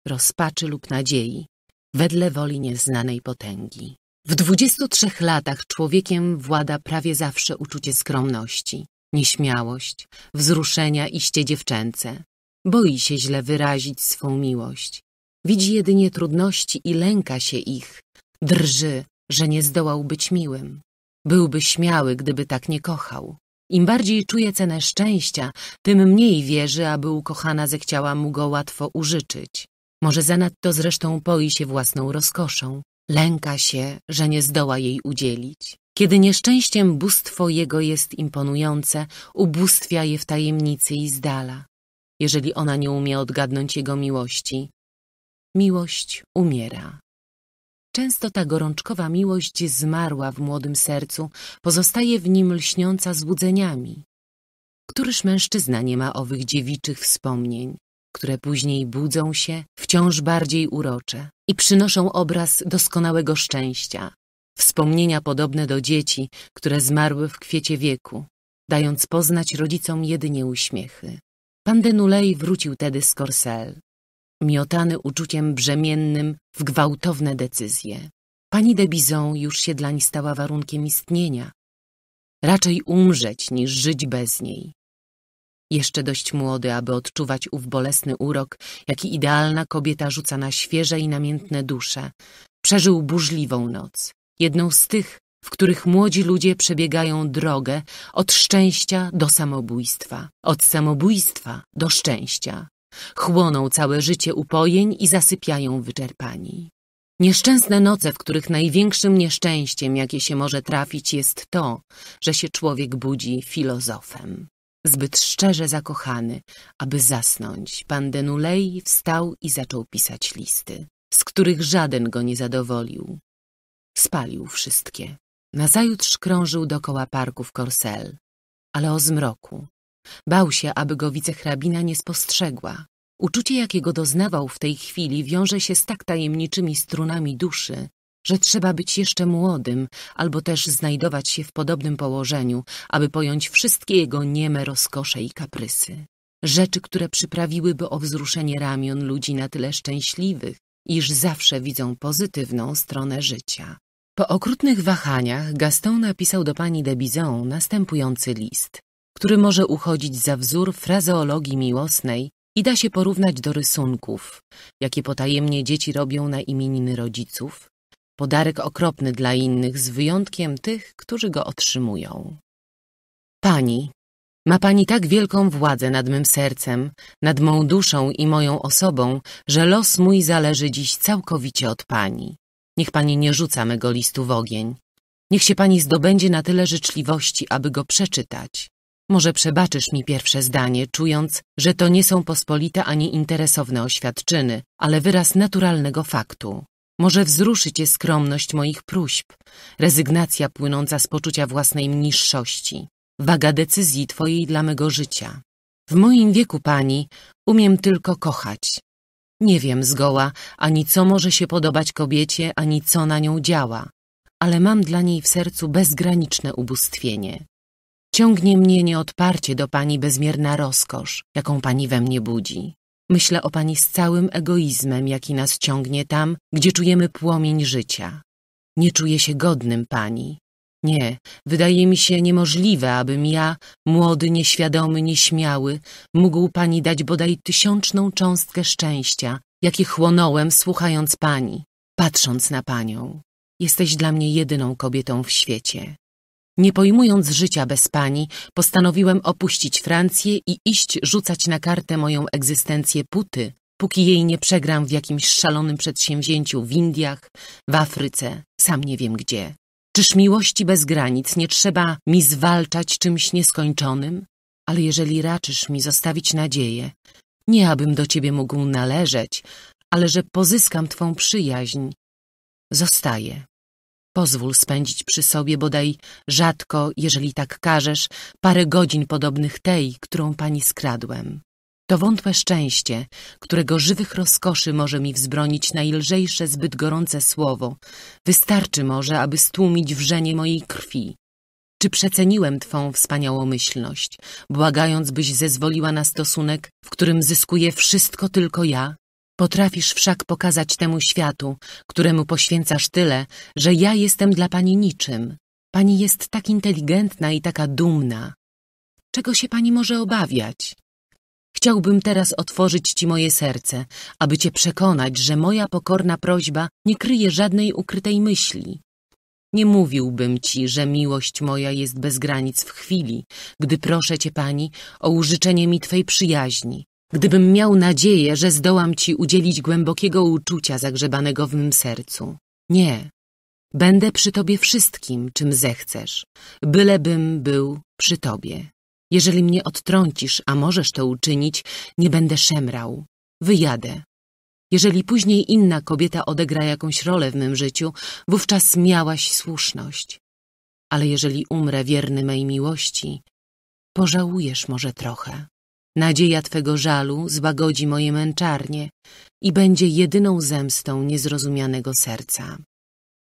rozpaczy lub nadziei, wedle woli nieznanej potęgi. W 23 latach człowiekiem włada prawie zawsze uczucie skromności, nieśmiałość, wzruszenia iście dziewczęce. Boi się źle wyrazić swą miłość. Widzi jedynie trudności i lęka się ich. Drży, że nie zdołał być miłym. Byłby śmiały, gdyby tak nie kochał. Im bardziej czuje cenę szczęścia, tym mniej wierzy, aby ukochana zechciała mu go łatwo użyczyć. Może zanadto zresztą poi się własną rozkoszą. Lęka się, że nie zdoła jej udzielić. Kiedy nieszczęściem bóstwo jego jest imponujące, ubóstwia je w tajemnicy i zdala. Jeżeli ona nie umie odgadnąć jego miłości, miłość umiera często ta gorączkowa miłość zmarła w młodym sercu, pozostaje w nim lśniąca złudzeniami. Któryż mężczyzna nie ma owych dziewiczych wspomnień, które później budzą się, wciąż bardziej urocze i przynoszą obraz doskonałego szczęścia, wspomnienia podobne do dzieci, które zmarły w kwiecie wieku, dając poznać rodzicom jedynie uśmiechy. Pan Denulej wrócił tedy z Korsel miotany uczuciem brzemiennym w gwałtowne decyzje. Pani de Bizon już się dlań stała warunkiem istnienia. Raczej umrzeć niż żyć bez niej. Jeszcze dość młody, aby odczuwać ów bolesny urok, jaki idealna kobieta rzuca na świeże i namiętne dusze, przeżył burzliwą noc. Jedną z tych, w których młodzi ludzie przebiegają drogę od szczęścia do samobójstwa, od samobójstwa do szczęścia. Chłoną całe życie upojeń i zasypiają wyczerpani. Nieszczęsne noce, w których największym nieszczęściem, jakie się może trafić, jest to, że się człowiek budzi filozofem. Zbyt szczerze zakochany, aby zasnąć, pan Denulei wstał i zaczął pisać listy, z których żaden go nie zadowolił. Spalił wszystkie. Nazajutrz krążył dokoła parku w Korsel, ale o zmroku, Bał się, aby go wicehrabina nie spostrzegła. Uczucie, jakiego doznawał w tej chwili, wiąże się z tak tajemniczymi strunami duszy, że trzeba być jeszcze młodym albo też znajdować się w podobnym położeniu, aby pojąć wszystkie jego nieme rozkosze i kaprysy. Rzeczy, które przyprawiłyby o wzruszenie ramion ludzi na tyle szczęśliwych, iż zawsze widzą pozytywną stronę życia. Po okrutnych wahaniach Gaston napisał do pani de Bizon następujący list który może uchodzić za wzór frazeologii miłosnej i da się porównać do rysunków, jakie potajemnie dzieci robią na imieniny rodziców. Podarek okropny dla innych, z wyjątkiem tych, którzy go otrzymują. Pani, ma Pani tak wielką władzę nad mym sercem, nad mą duszą i moją osobą, że los mój zależy dziś całkowicie od Pani. Niech Pani nie rzuca mego listu w ogień. Niech się Pani zdobędzie na tyle życzliwości, aby go przeczytać. Może przebaczysz mi pierwsze zdanie, czując, że to nie są pospolite ani interesowne oświadczyny, ale wyraz naturalnego faktu. Może wzruszy cię skromność moich próśb, rezygnacja płynąca z poczucia własnej niższości, waga decyzji twojej dla mego życia. W moim wieku, pani, umiem tylko kochać. Nie wiem zgoła ani co może się podobać kobiecie, ani co na nią działa, ale mam dla niej w sercu bezgraniczne ubóstwienie. Ciągnie mnie nieodparcie do pani bezmierna rozkosz, jaką pani we mnie budzi. Myślę o pani z całym egoizmem, jaki nas ciągnie tam, gdzie czujemy płomień życia. Nie czuję się godnym pani. Nie, wydaje mi się niemożliwe, abym ja, młody, nieświadomy, nieśmiały, mógł pani dać bodaj tysiączną cząstkę szczęścia, jakie chłonąłem słuchając pani, patrząc na panią. Jesteś dla mnie jedyną kobietą w świecie. Nie pojmując życia bez pani, postanowiłem opuścić Francję i iść rzucać na kartę moją egzystencję puty, póki jej nie przegram w jakimś szalonym przedsięwzięciu w Indiach, w Afryce, sam nie wiem gdzie. Czyż miłości bez granic nie trzeba mi zwalczać czymś nieskończonym? Ale jeżeli raczysz mi zostawić nadzieję, nie abym do ciebie mógł należeć, ale że pozyskam twą przyjaźń, zostaję. Pozwól spędzić przy sobie bodaj rzadko, jeżeli tak każesz, parę godzin podobnych tej, którą pani skradłem. To wątłe szczęście, którego żywych rozkoszy może mi wzbronić najlżejsze, zbyt gorące słowo. Wystarczy może, aby stłumić wrzenie mojej krwi. Czy przeceniłem Twą wspaniałomyślność, błagając, byś zezwoliła na stosunek, w którym zyskuję wszystko tylko ja? Potrafisz wszak pokazać temu światu, któremu poświęcasz tyle, że ja jestem dla pani niczym. Pani jest tak inteligentna i taka dumna. Czego się pani może obawiać? Chciałbym teraz otworzyć ci moje serce, aby cię przekonać, że moja pokorna prośba nie kryje żadnej ukrytej myśli. Nie mówiłbym ci, że miłość moja jest bez granic w chwili, gdy proszę cię, pani, o użyczenie mi twej przyjaźni, gdybym miał nadzieję, że zdołam ci udzielić głębokiego uczucia zagrzebanego w mym sercu. Nie. Będę przy tobie wszystkim, czym zechcesz, bylebym był przy tobie. Jeżeli mnie odtrącisz, a możesz to uczynić, nie będę szemrał. Wyjadę. Jeżeli później inna kobieta odegra jakąś rolę w mym życiu, wówczas miałaś słuszność. Ale jeżeli umrę wierny mej miłości, pożałujesz może trochę. Nadzieja Twego żalu złagodzi moje męczarnie i będzie jedyną zemstą niezrozumianego serca.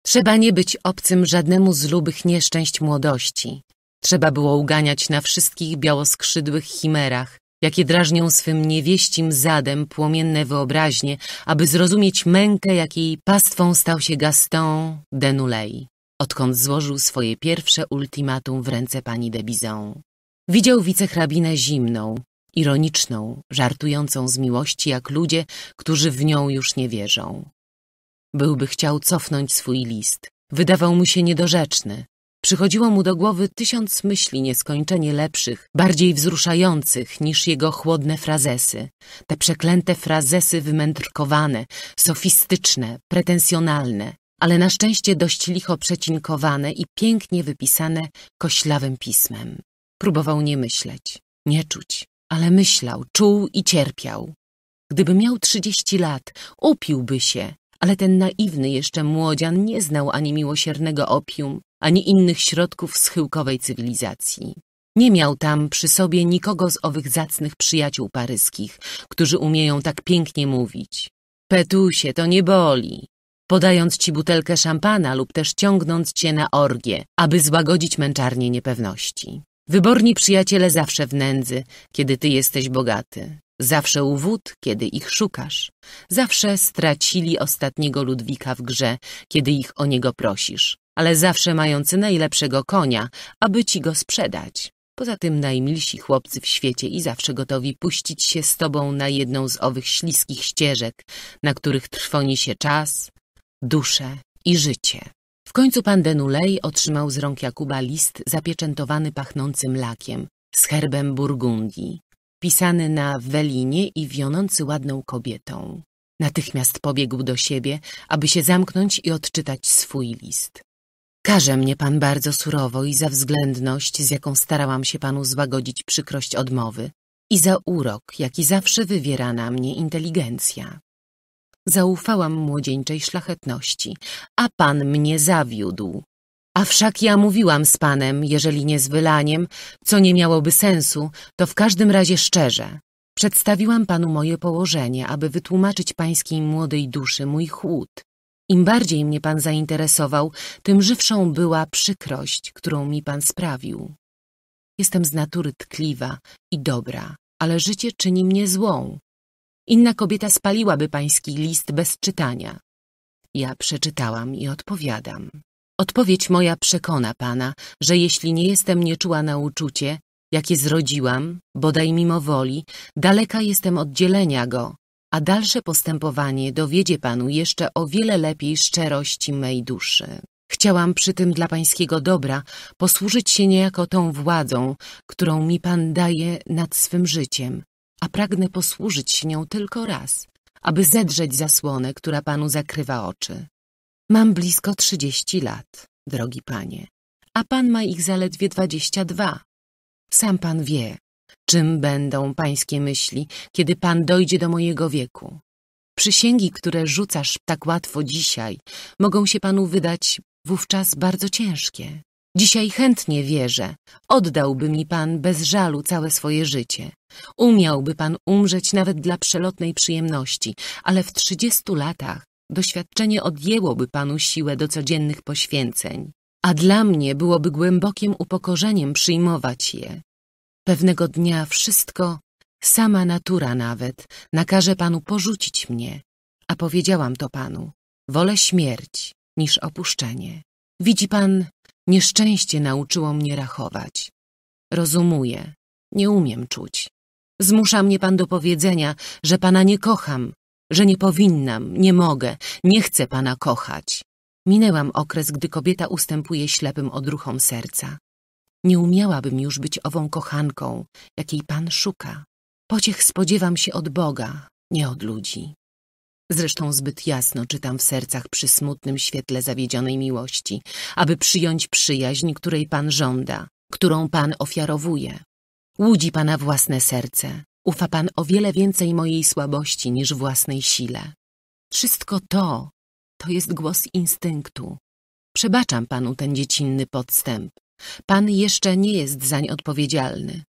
Trzeba nie być obcym żadnemu z lubych nieszczęść młodości. Trzeba było uganiać na wszystkich białoskrzydłych chimerach, jakie drażnią swym niewieścim zadem płomienne wyobraźnie, aby zrozumieć mękę, jakiej pastwą stał się Gaston Denulei, odkąd złożył swoje pierwsze ultimatum w ręce pani de Bizon. Widział wicehrabinę zimną, ironiczną, żartującą z miłości jak ludzie, którzy w nią już nie wierzą. Byłby chciał cofnąć swój list. Wydawał mu się niedorzeczny. Przychodziło mu do głowy tysiąc myśli nieskończenie lepszych, bardziej wzruszających niż jego chłodne frazesy. Te przeklęte frazesy wymędrkowane, sofistyczne, pretensjonalne, ale na szczęście dość licho przecinkowane i pięknie wypisane koślawym pismem. Próbował nie myśleć, nie czuć, ale myślał, czuł i cierpiał. Gdyby miał trzydzieści lat, upiłby się, ale ten naiwny jeszcze młodzian nie znał ani miłosiernego opium, ani innych środków schyłkowej cywilizacji. Nie miał tam przy sobie nikogo z owych zacnych przyjaciół paryskich, którzy umieją tak pięknie mówić. Petusie, to nie boli. Podając ci butelkę szampana lub też ciągnąc cię na orgię, aby złagodzić męczarnie niepewności. Wyborni przyjaciele zawsze w nędzy, kiedy ty jesteś bogaty. Zawsze u wód, kiedy ich szukasz. Zawsze stracili ostatniego Ludwika w grze, kiedy ich o niego prosisz. Ale zawsze mający najlepszego konia, aby ci go sprzedać. Poza tym najmilsi chłopcy w świecie i zawsze gotowi puścić się z tobą na jedną z owych śliskich ścieżek, na których trwoni się czas, duszę i życie końcu pan Denulej otrzymał z rąk Jakuba list zapieczętowany pachnącym lakiem, z herbem Burgundii, pisany na welinie i wionący ładną kobietą. Natychmiast pobiegł do siebie, aby się zamknąć i odczytać swój list. Karze mnie pan bardzo surowo i za względność, z jaką starałam się panu złagodzić przykrość odmowy i za urok, jaki zawsze wywiera na mnie inteligencja. Zaufałam młodzieńczej szlachetności, a pan mnie zawiódł. A wszak ja mówiłam z panem, jeżeli nie z wylaniem, co nie miałoby sensu, to w każdym razie szczerze. Przedstawiłam panu moje położenie, aby wytłumaczyć pańskiej młodej duszy mój chłód. Im bardziej mnie pan zainteresował, tym żywszą była przykrość, którą mi pan sprawił. Jestem z natury tkliwa i dobra, ale życie czyni mnie złą. Inna kobieta spaliłaby pański list bez czytania. Ja przeczytałam i odpowiadam. Odpowiedź moja przekona pana, że jeśli nie jestem nieczuła na uczucie, jakie zrodziłam, bodaj mimo woli, daleka jestem od dzielenia go, a dalsze postępowanie dowiedzie panu jeszcze o wiele lepiej szczerości mej duszy. Chciałam przy tym dla pańskiego dobra posłużyć się niejako tą władzą, którą mi pan daje nad swym życiem, a pragnę posłużyć się nią tylko raz, aby zedrzeć zasłonę, która panu zakrywa oczy. Mam blisko trzydzieści lat, drogi panie, a pan ma ich zaledwie dwadzieścia dwa. Sam pan wie, czym będą pańskie myśli, kiedy pan dojdzie do mojego wieku. Przysięgi, które rzucasz tak łatwo dzisiaj, mogą się panu wydać wówczas bardzo ciężkie. Dzisiaj chętnie wierzę, oddałby mi Pan bez żalu całe swoje życie. Umiałby Pan umrzeć nawet dla przelotnej przyjemności, ale w trzydziestu latach doświadczenie odjęłoby Panu siłę do codziennych poświęceń, a dla mnie byłoby głębokim upokorzeniem przyjmować je. Pewnego dnia wszystko, sama natura nawet, nakaże Panu porzucić mnie, a powiedziałam to Panu. Wolę śmierć niż opuszczenie. Widzi Pan, Nieszczęście nauczyło mnie rachować. Rozumuję, nie umiem czuć. Zmusza mnie pan do powiedzenia, że pana nie kocham, że nie powinnam, nie mogę, nie chcę pana kochać. Minęłam okres, gdy kobieta ustępuje ślepym odruchom serca. Nie umiałabym już być ową kochanką, jakiej pan szuka. Pociech spodziewam się od Boga, nie od ludzi. Zresztą zbyt jasno czytam w sercach przy smutnym świetle zawiedzionej miłości, aby przyjąć przyjaźń, której Pan żąda, którą Pan ofiarowuje. Łudzi Pana własne serce, ufa Pan o wiele więcej mojej słabości niż własnej sile. Wszystko to, to jest głos instynktu. Przebaczam Panu ten dziecinny podstęp. Pan jeszcze nie jest zań odpowiedzialny.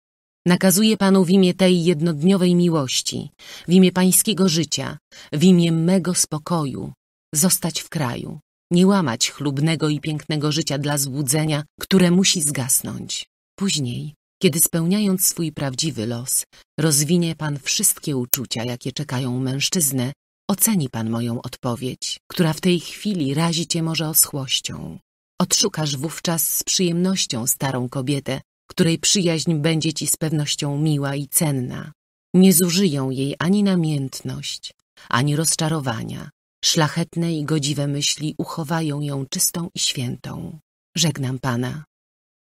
Nakazuję Panu w imię tej jednodniowej miłości, w imię Pańskiego życia, w imię mego spokoju, zostać w kraju, nie łamać chlubnego i pięknego życia dla złudzenia, które musi zgasnąć. Później, kiedy spełniając swój prawdziwy los, rozwinie Pan wszystkie uczucia, jakie czekają mężczyznę, oceni Pan moją odpowiedź, która w tej chwili razi Cię może oschłością. Odszukasz wówczas z przyjemnością starą kobietę, której przyjaźń będzie ci z pewnością miła i cenna. Nie zużyją jej ani namiętność, ani rozczarowania. Szlachetne i godziwe myśli uchowają ją czystą i świętą. Żegnam Pana.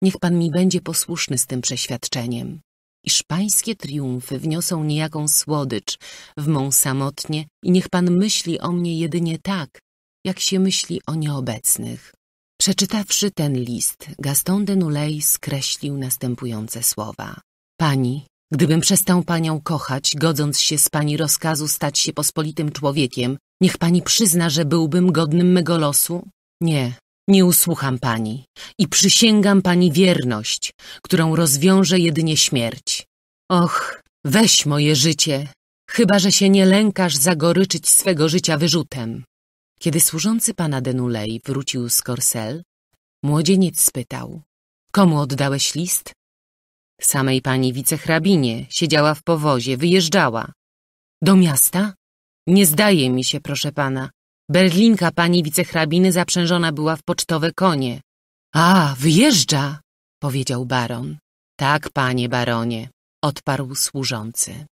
Niech Pan mi będzie posłuszny z tym przeświadczeniem. Iż Pańskie triumfy wniosą niejaką słodycz w mą samotnie i niech Pan myśli o mnie jedynie tak, jak się myśli o nieobecnych. Przeczytawszy ten list, Gaston de Nulej skreślił następujące słowa. Pani, gdybym przestał panią kochać, godząc się z pani rozkazu stać się pospolitym człowiekiem, niech pani przyzna, że byłbym godnym mego losu? Nie, nie usłucham pani i przysięgam pani wierność, którą rozwiąże jedynie śmierć. Och, weź moje życie, chyba że się nie lękasz zagoryczyć swego życia wyrzutem. Kiedy służący pana Denulei wrócił z Korsel, młodzieniec spytał – komu oddałeś list? – Samej pani wicehrabinie, siedziała w powozie, wyjeżdżała. – Do miasta? – Nie zdaje mi się, proszę pana. Berlinka pani wicehrabiny zaprzężona była w pocztowe konie. – A, wyjeżdża! – powiedział baron. – Tak, panie baronie – odparł służący.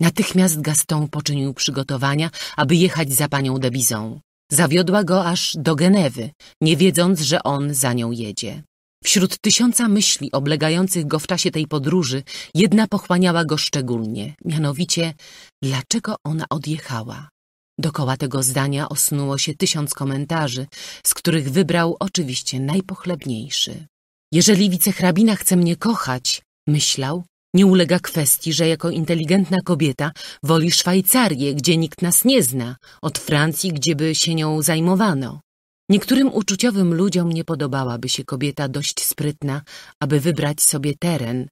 Natychmiast Gaston poczynił przygotowania, aby jechać za panią Debizą. Zawiodła go aż do Genewy, nie wiedząc, że on za nią jedzie. Wśród tysiąca myśli oblegających go w czasie tej podróży jedna pochłaniała go szczególnie, mianowicie dlaczego ona odjechała. Dokoła tego zdania osnuło się tysiąc komentarzy, z których wybrał oczywiście najpochlebniejszy. Jeżeli wicehrabina chce mnie kochać, myślał, nie ulega kwestii, że jako inteligentna kobieta woli Szwajcarię, gdzie nikt nas nie zna, od Francji, gdzieby się nią zajmowano. Niektórym uczuciowym ludziom nie podobałaby się kobieta dość sprytna, aby wybrać sobie teren,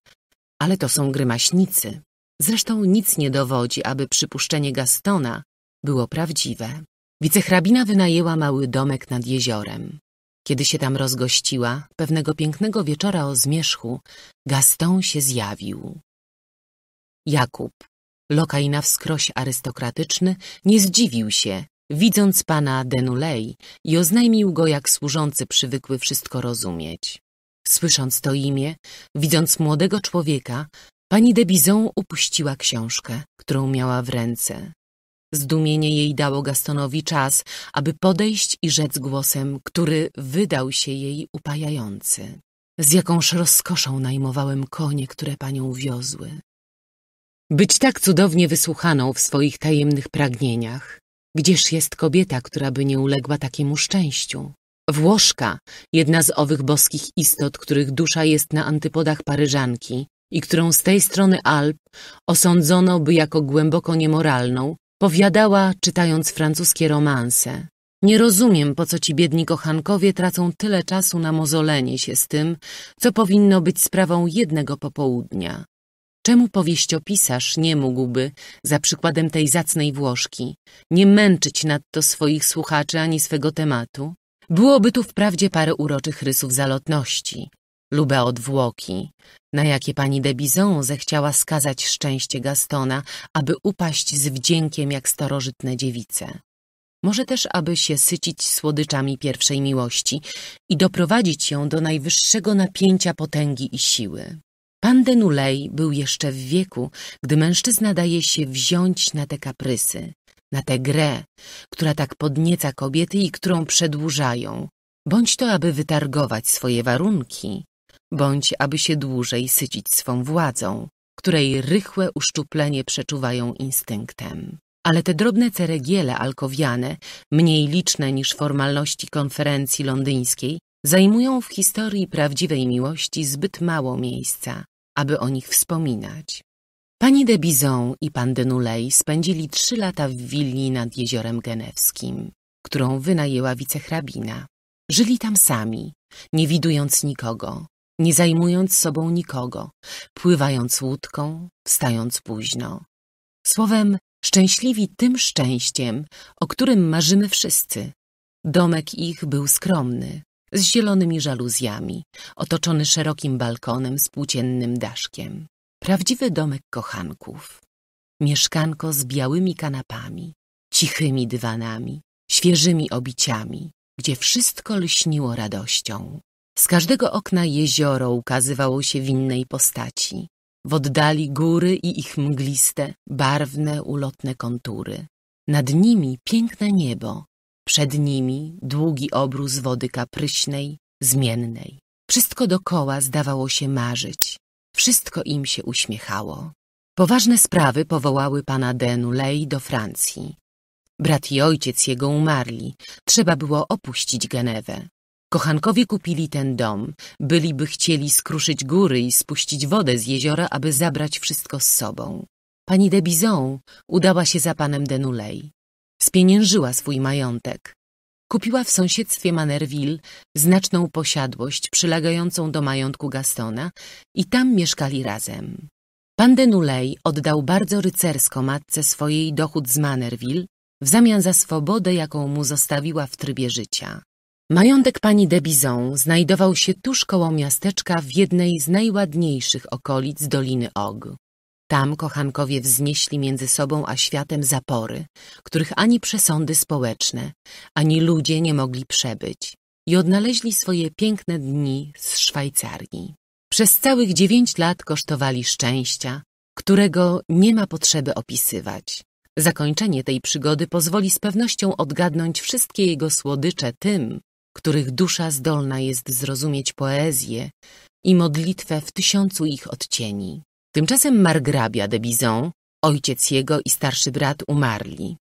ale to są grymaśnicy. Zresztą nic nie dowodzi, aby przypuszczenie Gastona było prawdziwe. Wicehrabina wynajęła mały domek nad jeziorem. Kiedy się tam rozgościła, pewnego pięknego wieczora o zmierzchu, Gaston się zjawił. Jakub, lokaj na wskroś arystokratyczny, nie zdziwił się, widząc pana Denulej i oznajmił go jak służący przywykły wszystko rozumieć. Słysząc to imię, widząc młodego człowieka, pani de Bizon upuściła książkę, którą miała w ręce. Zdumienie jej dało Gastonowi czas, aby podejść i rzec głosem, który wydał się jej upajający. Z jakąż rozkoszą najmowałem konie, które panią wiozły. Być tak cudownie wysłuchaną w swoich tajemnych pragnieniach. Gdzież jest kobieta, która by nie uległa takiemu szczęściu? Włoszka, jedna z owych boskich istot, których dusza jest na antypodach Paryżanki i którą z tej strony Alp osądzono by jako głęboko niemoralną, Powiadała, czytając francuskie romanse. Nie rozumiem, po co ci biedni kochankowie tracą tyle czasu na mozolenie się z tym, co powinno być sprawą jednego popołudnia. Czemu powieściopisarz nie mógłby, za przykładem tej zacnej Włoszki, nie męczyć nadto swoich słuchaczy ani swego tematu? Byłoby tu wprawdzie parę uroczych rysów zalotności, lub odwłoki, na jakie pani de Bizon zechciała skazać szczęście Gastona, aby upaść z wdziękiem jak starożytne dziewice. Może też, aby się sycić słodyczami pierwszej miłości i doprowadzić ją do najwyższego napięcia potęgi i siły. Pan Denulej był jeszcze w wieku, gdy mężczyzna daje się wziąć na te kaprysy, na tę grę, która tak podnieca kobiety i którą przedłużają, bądź to, aby wytargować swoje warunki, bądź aby się dłużej sycić swą władzą, której rychłe uszczuplenie przeczuwają instynktem. Ale te drobne ceregiele alkowiane, mniej liczne niż formalności konferencji londyńskiej, zajmują w historii prawdziwej miłości zbyt mało miejsca, aby o nich wspominać. Pani de Bizon i pan de Nulej spędzili trzy lata w willi nad jeziorem genewskim, którą wynajęła wicehrabina. Żyli tam sami, nie widując nikogo, nie zajmując sobą nikogo, pływając łódką, wstając późno. Słowem, szczęśliwi tym szczęściem, o którym marzymy wszyscy. Domek ich był skromny, z zielonymi żaluzjami, otoczony szerokim balkonem z płóciennym daszkiem. Prawdziwy domek kochanków. Mieszkanko z białymi kanapami, cichymi dywanami, świeżymi obiciami, gdzie wszystko lśniło radością. Z każdego okna jezioro ukazywało się w innej postaci. W oddali góry i ich mgliste, barwne, ulotne kontury. Nad nimi piękne niebo, przed nimi długi obrus wody kapryśnej, zmiennej. Wszystko dokoła zdawało się marzyć. Wszystko im się uśmiechało. Poważne sprawy powołały pana Denulej do Francji. Brat i ojciec jego umarli. Trzeba było opuścić Genewę. Kochankowie kupili ten dom, byliby chcieli skruszyć góry i spuścić wodę z jeziora, aby zabrać wszystko z sobą. Pani de Bizon udała się za panem Denulej. Spieniężyła swój majątek. Kupiła w sąsiedztwie Manerville znaczną posiadłość przylegającą do majątku Gastona i tam mieszkali razem. Pan Denulej oddał bardzo rycersko matce swojej dochód z Manerville w zamian za swobodę, jaką mu zostawiła w trybie życia. Majątek pani de Bizon znajdował się tuż koło miasteczka w jednej z najładniejszych okolic Doliny Og. Tam kochankowie wznieśli między sobą a światem zapory, których ani przesądy społeczne, ani ludzie nie mogli przebyć i odnaleźli swoje piękne dni z Szwajcarii. Przez całych dziewięć lat kosztowali szczęścia, którego nie ma potrzeby opisywać. Zakończenie tej przygody pozwoli z pewnością odgadnąć wszystkie jego słodycze tym, których dusza zdolna jest zrozumieć poezję i modlitwę w tysiącu ich odcieni. Tymczasem margrabia de Bizon, ojciec jego i starszy brat umarli.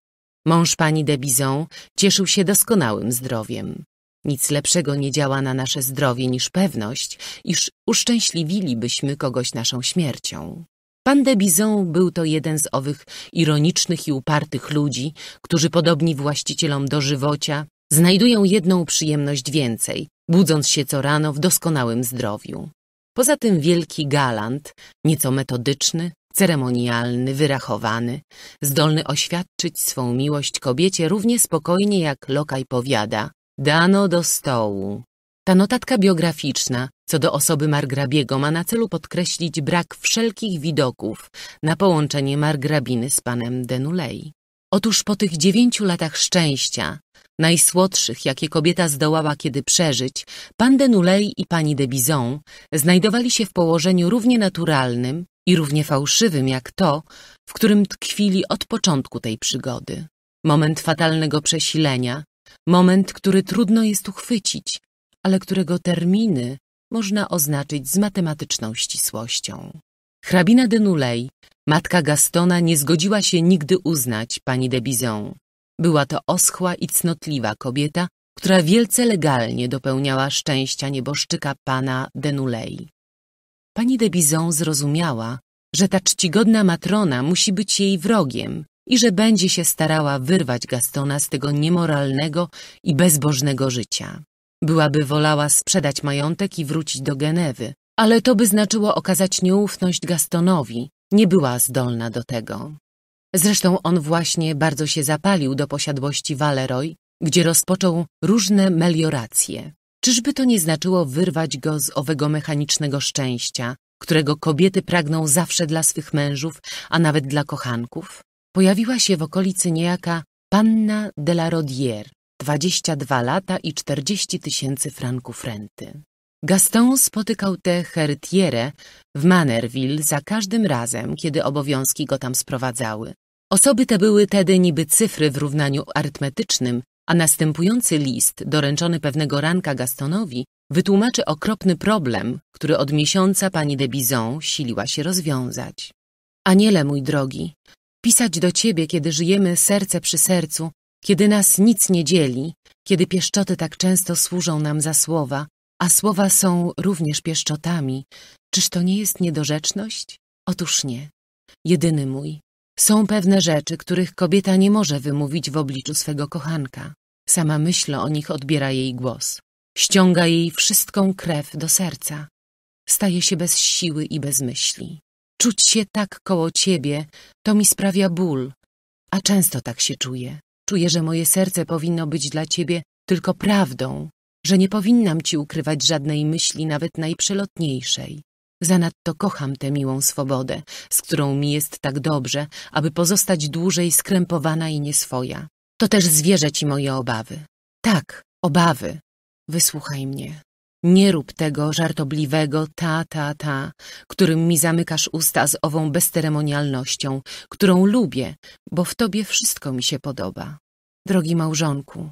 Mąż pani de Bizon cieszył się doskonałym zdrowiem. Nic lepszego nie działa na nasze zdrowie niż pewność, iż uszczęśliwilibyśmy kogoś naszą śmiercią. Pan de Bizon był to jeden z owych ironicznych i upartych ludzi, którzy podobni właścicielom dożywocia znajdują jedną przyjemność więcej, budząc się co rano w doskonałym zdrowiu. Poza tym wielki galant, nieco metodyczny, ceremonialny, wyrachowany, zdolny oświadczyć swą miłość kobiecie równie spokojnie jak lokaj powiada dano do stołu. Ta notatka biograficzna co do osoby margrabiego ma na celu podkreślić brak wszelkich widoków na połączenie margrabiny z panem Denulei. Otóż po tych dziewięciu latach szczęścia, najsłodszych, jakie kobieta zdołała kiedy przeżyć, pan de i pani de Bizon znajdowali się w położeniu równie naturalnym i równie fałszywym jak to, w którym tkwili od początku tej przygody. Moment fatalnego przesilenia, moment, który trudno jest uchwycić, ale którego terminy można oznaczyć z matematyczną ścisłością. Hrabina de Nulej, matka Gastona, nie zgodziła się nigdy uznać pani de Bizon. Była to oschła i cnotliwa kobieta, która wielce legalnie dopełniała szczęścia nieboszczyka pana de Nulej. Pani de Bizon zrozumiała, że ta czcigodna matrona musi być jej wrogiem i że będzie się starała wyrwać Gastona z tego niemoralnego i bezbożnego życia. Byłaby wolała sprzedać majątek i wrócić do Genewy, ale to by znaczyło okazać nieufność Gastonowi. Nie była zdolna do tego. Zresztą on właśnie bardzo się zapalił do posiadłości Valeroy, gdzie rozpoczął różne melioracje. Czyżby to nie znaczyło wyrwać go z owego mechanicznego szczęścia, którego kobiety pragną zawsze dla swych mężów, a nawet dla kochanków? Pojawiła się w okolicy niejaka panna de la Rodière, 22 lata i 40 tysięcy franków renty. Gaston spotykał tę Hertierę w Manerville za każdym razem, kiedy obowiązki go tam sprowadzały. Osoby te były tedy niby cyfry w równaniu arytmetycznym, a następujący list, doręczony pewnego ranka Gastonowi, wytłumaczy okropny problem, który od miesiąca pani de Bizon siliła się rozwiązać. Aniele mój drogi, pisać do ciebie, kiedy żyjemy serce przy sercu, kiedy nas nic nie dzieli, kiedy pieszczoty tak często służą nam za słowa, a słowa są również pieszczotami. Czyż to nie jest niedorzeczność? Otóż nie. Jedyny mój. Są pewne rzeczy, których kobieta nie może wymówić w obliczu swego kochanka. Sama myśl o nich odbiera jej głos. Ściąga jej wszystką krew do serca. Staje się bez siły i bez myśli. Czuć się tak koło ciebie, to mi sprawia ból. A często tak się czuję. Czuję, że moje serce powinno być dla ciebie tylko prawdą, że nie powinnam ci ukrywać żadnej myśli, nawet najprzelotniejszej. Zanadto kocham tę miłą swobodę, z którą mi jest tak dobrze, aby pozostać dłużej skrępowana i nieswoja. To też zwierzę ci moje obawy. Tak, obawy. Wysłuchaj mnie. Nie rób tego żartobliwego ta, ta, ta, którym mi zamykasz usta z ową bezceremonialnością, którą lubię, bo w tobie wszystko mi się podoba. Drogi małżonku,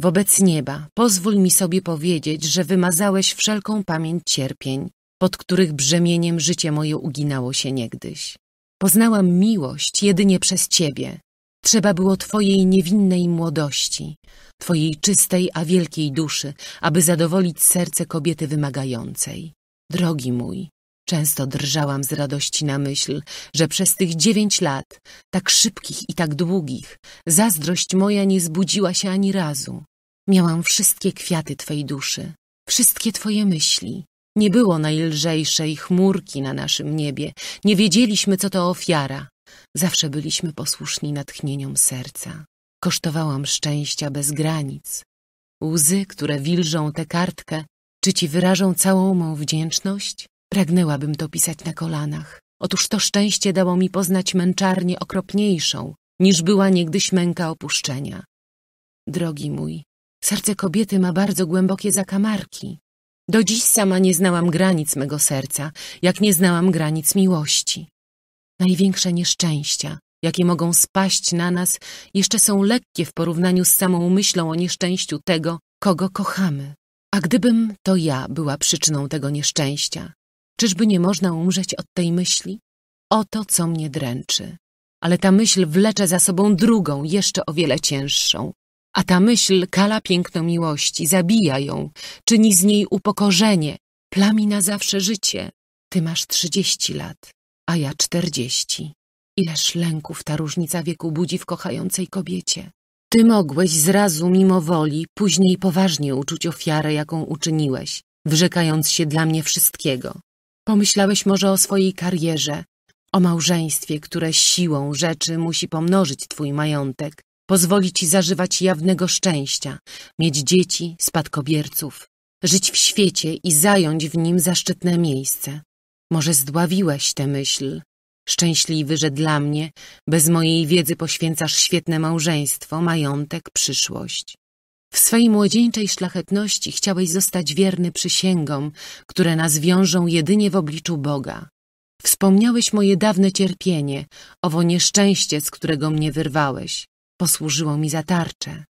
Wobec nieba pozwól mi sobie powiedzieć, że wymazałeś wszelką pamięć cierpień, pod których brzemieniem życie moje uginało się niegdyś. Poznałam miłość jedynie przez Ciebie. Trzeba było Twojej niewinnej młodości, Twojej czystej, a wielkiej duszy, aby zadowolić serce kobiety wymagającej. Drogi mój, Często drżałam z radości na myśl, że przez tych dziewięć lat, tak szybkich i tak długich, zazdrość moja nie zbudziła się ani razu. Miałam wszystkie kwiaty Twej duszy, wszystkie Twoje myśli. Nie było najlżejszej chmurki na naszym niebie, nie wiedzieliśmy, co to ofiara. Zawsze byliśmy posłuszni natchnieniom serca. Kosztowałam szczęścia bez granic. Łzy, które wilżą tę kartkę, czy Ci wyrażą całą mą wdzięczność? Pragnęłabym to pisać na kolanach. Otóż to szczęście dało mi poznać męczarnię okropniejszą, niż była niegdyś męka opuszczenia. Drogi mój, serce kobiety ma bardzo głębokie zakamarki. Do dziś sama nie znałam granic mego serca, jak nie znałam granic miłości. Największe nieszczęścia, jakie mogą spaść na nas, jeszcze są lekkie w porównaniu z samą myślą o nieszczęściu tego, kogo kochamy. A gdybym to ja była przyczyną tego nieszczęścia, Czyżby nie można umrzeć od tej myśli? Oto co mnie dręczy. Ale ta myśl wlecze za sobą drugą, jeszcze o wiele cięższą. A ta myśl kala piękno miłości, zabija ją, czyni z niej upokorzenie, plami na zawsze życie. Ty masz trzydzieści lat, a ja czterdzieści. Ileż lęków ta różnica wieku budzi w kochającej kobiecie. Ty mogłeś zrazu mimo woli, później poważnie uczuć ofiarę, jaką uczyniłeś, wyrzekając się dla mnie wszystkiego. Pomyślałeś może o swojej karierze, o małżeństwie, które siłą rzeczy musi pomnożyć twój majątek, pozwoli ci zażywać jawnego szczęścia, mieć dzieci, spadkobierców, żyć w świecie i zająć w nim zaszczytne miejsce. Może zdławiłeś tę myśl. Szczęśliwy, że dla mnie, bez mojej wiedzy poświęcasz świetne małżeństwo, majątek, przyszłość. W swej młodzieńczej szlachetności chciałeś zostać wierny przysięgom, które nas wiążą jedynie w obliczu Boga. Wspomniałeś moje dawne cierpienie, owo nieszczęście, z którego mnie wyrwałeś. Posłużyło mi za tarczę.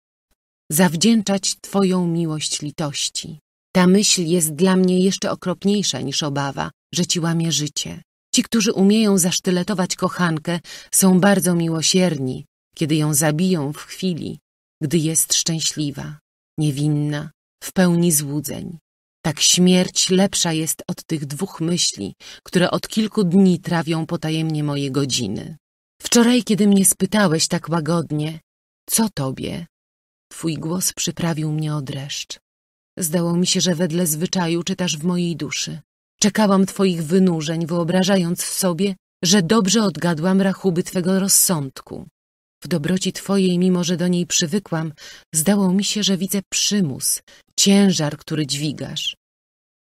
Zawdzięczać Twoją miłość litości. Ta myśl jest dla mnie jeszcze okropniejsza niż obawa, że Ci łamie życie. Ci, którzy umieją zasztyletować kochankę, są bardzo miłosierni, kiedy ją zabiją w chwili, gdy jest szczęśliwa, niewinna, w pełni złudzeń. Tak śmierć lepsza jest od tych dwóch myśli, które od kilku dni trawią potajemnie moje godziny. Wczoraj, kiedy mnie spytałeś tak łagodnie, co tobie? Twój głos przyprawił mnie o dreszcz. Zdało mi się, że wedle zwyczaju czytasz w mojej duszy. Czekałam twoich wynurzeń, wyobrażając sobie, że dobrze odgadłam rachuby twego rozsądku. W dobroci Twojej, mimo że do niej przywykłam, zdało mi się, że widzę przymus, ciężar, który dźwigasz.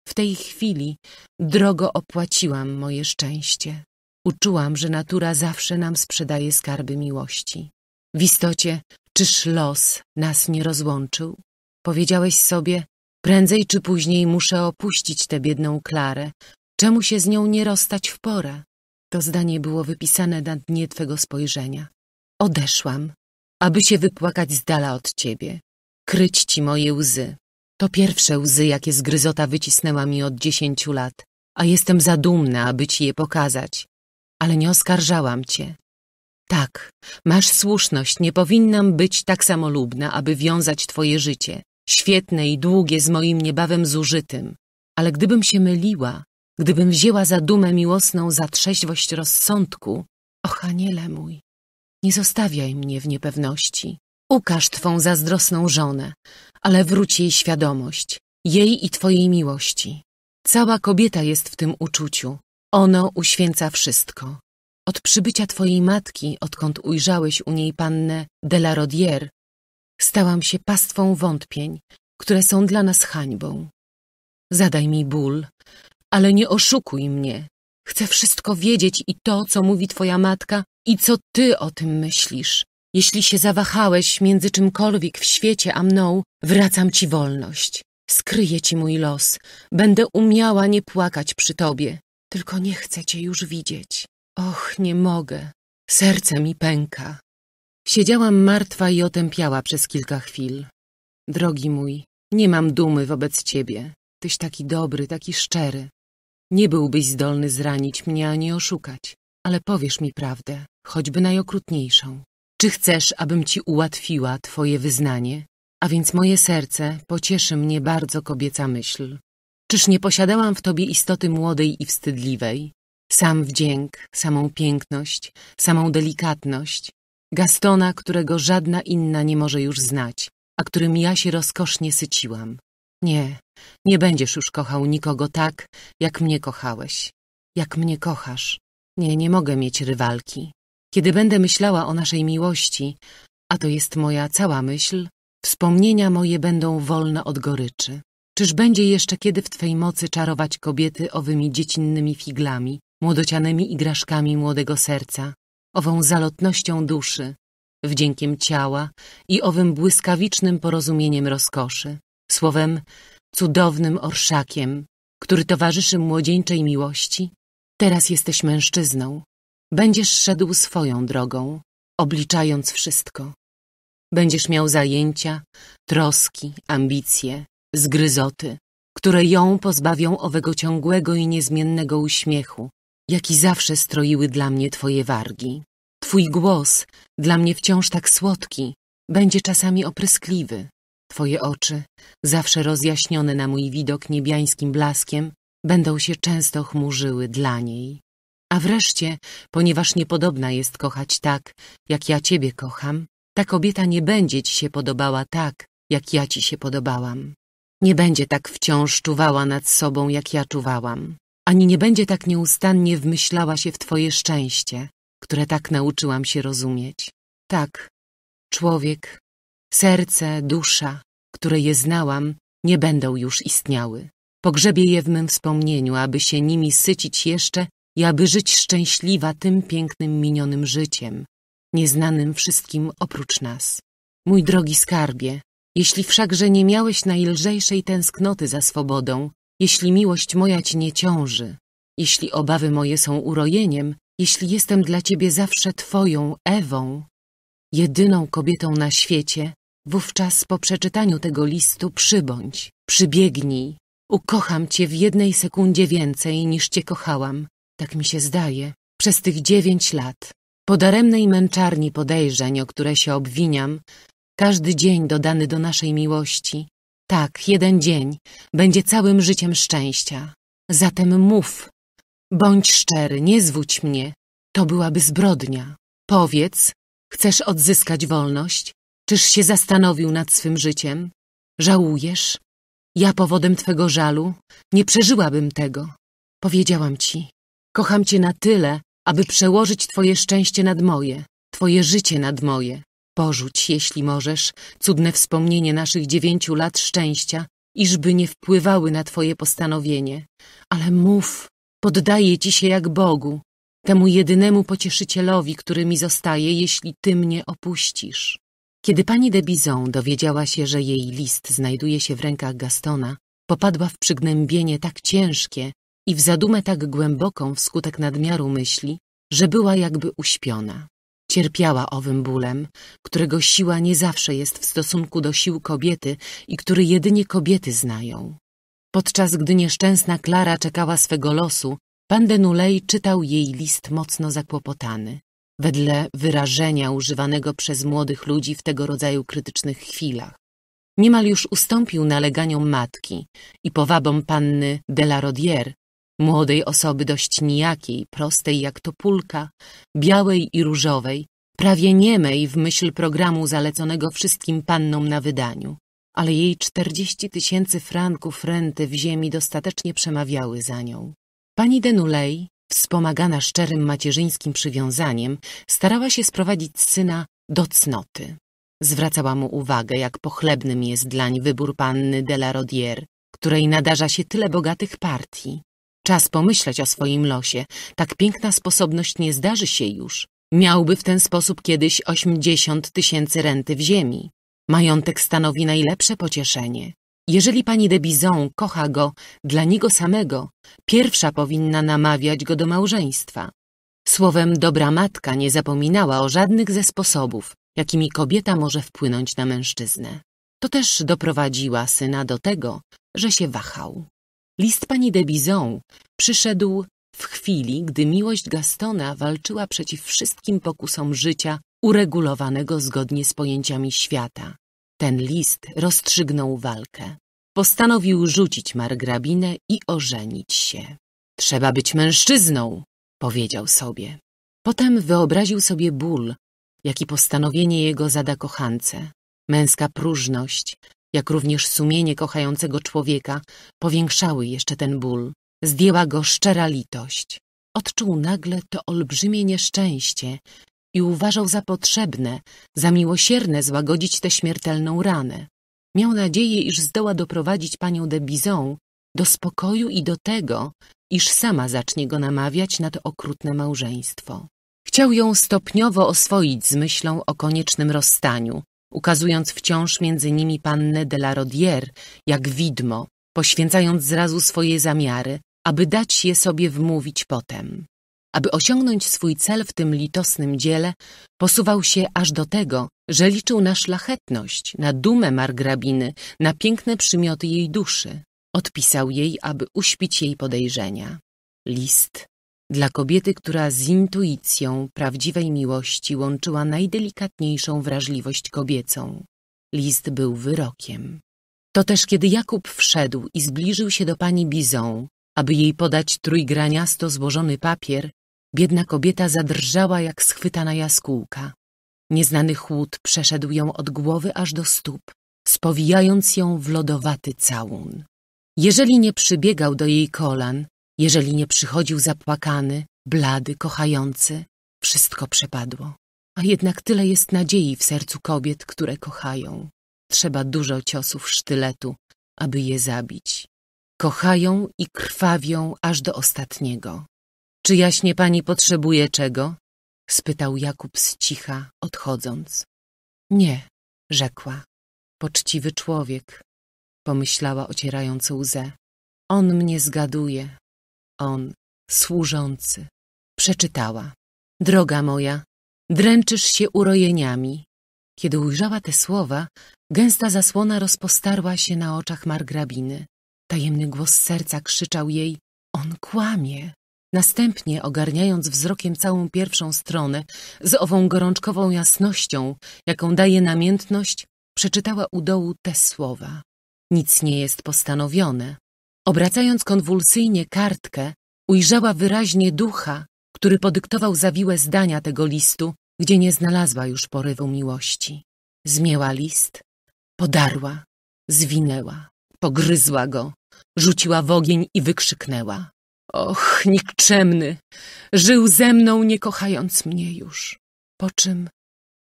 W tej chwili drogo opłaciłam moje szczęście. Uczułam, że natura zawsze nam sprzedaje skarby miłości. W istocie, czyż los nas nie rozłączył? Powiedziałeś sobie, prędzej czy później muszę opuścić tę biedną Klarę. Czemu się z nią nie rozstać w porę? To zdanie było wypisane na dnie twego spojrzenia. Odeszłam, aby się wypłakać z dala od ciebie, kryć ci moje łzy. To pierwsze łzy, jakie zgryzota wycisnęła mi od dziesięciu lat, a jestem zadumna, aby ci je pokazać. Ale nie oskarżałam cię. Tak, masz słuszność, nie powinnam być tak samolubna, aby wiązać twoje życie, świetne i długie z moim niebawem zużytym. Ale gdybym się myliła, gdybym wzięła za dumę miłosną, za trzeźwość rozsądku, och, aniele mój, nie zostawiaj mnie w niepewności. Ukaż Twą zazdrosną żonę, ale wróć jej świadomość, jej i Twojej miłości. Cała kobieta jest w tym uczuciu. Ono uświęca wszystko. Od przybycia Twojej matki, odkąd ujrzałeś u niej pannę de la Rodier, stałam się pastwą wątpień, które są dla nas hańbą. Zadaj mi ból, ale nie oszukuj mnie. Chcę wszystko wiedzieć i to, co mówi Twoja matka, i co ty o tym myślisz? Jeśli się zawahałeś między czymkolwiek w świecie a mną, wracam ci wolność. Skryję ci mój los. Będę umiała nie płakać przy tobie. Tylko nie chcę cię już widzieć. Och, nie mogę. Serce mi pęka. Siedziałam martwa i otępiała przez kilka chwil. Drogi mój, nie mam dumy wobec ciebie. Tyś taki dobry, taki szczery. Nie byłbyś zdolny zranić mnie ani oszukać, ale powiesz mi prawdę choćby najokrutniejszą. Czy chcesz, abym ci ułatwiła twoje wyznanie? A więc moje serce pocieszy mnie bardzo kobieca myśl. Czyż nie posiadałam w tobie istoty młodej i wstydliwej? Sam wdzięk, samą piękność, samą delikatność. Gastona, którego żadna inna nie może już znać, a którym ja się rozkosznie syciłam. Nie, nie będziesz już kochał nikogo tak, jak mnie kochałeś. Jak mnie kochasz. Nie, nie mogę mieć rywalki. Kiedy będę myślała o naszej miłości, a to jest moja cała myśl, wspomnienia moje będą wolne od goryczy. Czyż będzie jeszcze kiedy w Twej mocy czarować kobiety owymi dziecinnymi figlami, młodocianymi igraszkami młodego serca, ową zalotnością duszy, wdziękiem ciała i owym błyskawicznym porozumieniem rozkoszy, słowem cudownym orszakiem, który towarzyszy młodzieńczej miłości? Teraz jesteś mężczyzną, Będziesz szedł swoją drogą, obliczając wszystko. Będziesz miał zajęcia, troski, ambicje, zgryzoty, które ją pozbawią owego ciągłego i niezmiennego uśmiechu, jaki zawsze stroiły dla mnie twoje wargi. Twój głos, dla mnie wciąż tak słodki, będzie czasami opryskliwy. Twoje oczy, zawsze rozjaśnione na mój widok niebiańskim blaskiem, będą się często chmurzyły dla niej. A wreszcie, ponieważ niepodobna jest kochać tak, jak ja ciebie kocham, ta kobieta nie będzie ci się podobała tak, jak ja ci się podobałam. Nie będzie tak wciąż czuwała nad sobą, jak ja czuwałam. Ani nie będzie tak nieustannie wmyślała się w twoje szczęście, które tak nauczyłam się rozumieć. Tak, człowiek, serce, dusza, które je znałam, nie będą już istniały. Pogrzebie je w mym wspomnieniu, aby się nimi sycić jeszcze i aby żyć szczęśliwa tym pięknym minionym życiem, nieznanym wszystkim oprócz nas. Mój drogi skarbie, jeśli wszakże nie miałeś najlżejszej tęsknoty za swobodą, jeśli miłość moja ci nie ciąży, jeśli obawy moje są urojeniem, jeśli jestem dla ciebie zawsze twoją Ewą, jedyną kobietą na świecie, wówczas po przeczytaniu tego listu przybądź, przybiegnij. Ukocham cię w jednej sekundzie więcej niż cię kochałam tak mi się zdaje. Przez tych dziewięć lat, po daremnej męczarni podejrzeń, o które się obwiniam, każdy dzień dodany do naszej miłości, tak, jeden dzień, będzie całym życiem szczęścia. Zatem mów, bądź szczery, nie zwódź mnie, to byłaby zbrodnia. Powiedz, chcesz odzyskać wolność? Czyż się zastanowił nad swym życiem? Żałujesz? Ja powodem twego żalu nie przeżyłabym tego. Powiedziałam ci, Kocham cię na tyle, aby przełożyć twoje szczęście nad moje, twoje życie nad moje. Porzuć, jeśli możesz, cudne wspomnienie naszych dziewięciu lat szczęścia, iżby nie wpływały na twoje postanowienie. Ale mów, poddaję ci się jak Bogu, temu jedynemu pocieszycielowi, który mi zostaje, jeśli ty mnie opuścisz. Kiedy pani de Bizon dowiedziała się, że jej list znajduje się w rękach Gastona, popadła w przygnębienie tak ciężkie, i w zadumę tak głęboką wskutek nadmiaru myśli, że była jakby uśpiona. Cierpiała owym bólem, którego siła nie zawsze jest w stosunku do sił kobiety i który jedynie kobiety znają. Podczas gdy nieszczęsna Klara czekała swego losu, pan Denulej czytał jej list mocno zakłopotany. Wedle wyrażenia używanego przez młodych ludzi w tego rodzaju krytycznych chwilach. Niemal już ustąpił naleganiom matki i powabom panny de la Rodière, Młodej osoby dość nijakiej, prostej jak topulka, białej i różowej, prawie niemej w myśl programu zaleconego wszystkim pannom na wydaniu, ale jej czterdzieści tysięcy franków renty w ziemi dostatecznie przemawiały za nią. Pani Denulej, wspomagana szczerym macierzyńskim przywiązaniem, starała się sprowadzić syna do cnoty. Zwracała mu uwagę, jak pochlebnym jest dlań wybór panny de la Rodière, której nadarza się tyle bogatych partii. Czas pomyśleć o swoim losie. Tak piękna sposobność nie zdarzy się już. Miałby w ten sposób kiedyś 80 tysięcy renty w ziemi. Majątek stanowi najlepsze pocieszenie. Jeżeli pani de Bizon kocha go dla niego samego, pierwsza powinna namawiać go do małżeństwa. Słowem, dobra matka nie zapominała o żadnych ze sposobów, jakimi kobieta może wpłynąć na mężczyznę. To też doprowadziła syna do tego, że się wahał. List pani de Bizon przyszedł w chwili, gdy miłość Gastona walczyła przeciw wszystkim pokusom życia uregulowanego zgodnie z pojęciami świata. Ten list rozstrzygnął walkę. Postanowił rzucić margrabinę i ożenić się. Trzeba być mężczyzną, powiedział sobie. Potem wyobraził sobie ból, jaki postanowienie jego zada kochance. Męska próżność, jak również sumienie kochającego człowieka, powiększały jeszcze ten ból. Zdjęła go szczera litość. Odczuł nagle to olbrzymie nieszczęście i uważał za potrzebne, za miłosierne złagodzić tę śmiertelną ranę. Miał nadzieję, iż zdoła doprowadzić panią de Bizon do spokoju i do tego, iż sama zacznie go namawiać na to okrutne małżeństwo. Chciał ją stopniowo oswoić z myślą o koniecznym rozstaniu, ukazując wciąż między nimi pannę de la Rodière jak widmo, poświęcając zrazu swoje zamiary, aby dać je sobie wmówić potem. Aby osiągnąć swój cel w tym litosnym dziele, posuwał się aż do tego, że liczył na szlachetność, na dumę margrabiny, na piękne przymioty jej duszy. Odpisał jej, aby uśpić jej podejrzenia. List dla kobiety, która z intuicją prawdziwej miłości łączyła najdelikatniejszą wrażliwość kobiecą, list był wyrokiem. To też kiedy Jakub wszedł i zbliżył się do pani Bizon, aby jej podać trójgraniasto złożony papier, biedna kobieta zadrżała jak schwytana jaskółka. Nieznany chłód przeszedł ją od głowy aż do stóp, spowijając ją w lodowaty całun. Jeżeli nie przybiegał do jej kolan, jeżeli nie przychodził zapłakany, blady, kochający, wszystko przepadło. A jednak tyle jest nadziei w sercu kobiet, które kochają. Trzeba dużo ciosów sztyletu, aby je zabić. Kochają i krwawią aż do ostatniego. Czy jaśnie pani potrzebuje czego? spytał Jakub z cicha, odchodząc. Nie, rzekła. Poczciwy człowiek, pomyślała ocierając łzę. On mnie zgaduje, on, służący. Przeczytała. Droga moja, dręczysz się urojeniami. Kiedy ujrzała te słowa, gęsta zasłona rozpostarła się na oczach margrabiny. Tajemny głos serca krzyczał jej, on kłamie. Następnie, ogarniając wzrokiem całą pierwszą stronę, z ową gorączkową jasnością, jaką daje namiętność, przeczytała u dołu te słowa. Nic nie jest postanowione, Obracając konwulsyjnie kartkę, ujrzała wyraźnie ducha, który podyktował zawiłe zdania tego listu, gdzie nie znalazła już porywu miłości. Zmięła list, podarła, zwinęła, pogryzła go, rzuciła w ogień i wykrzyknęła. Och, nikczemny, żył ze mną, nie kochając mnie już. Po czym,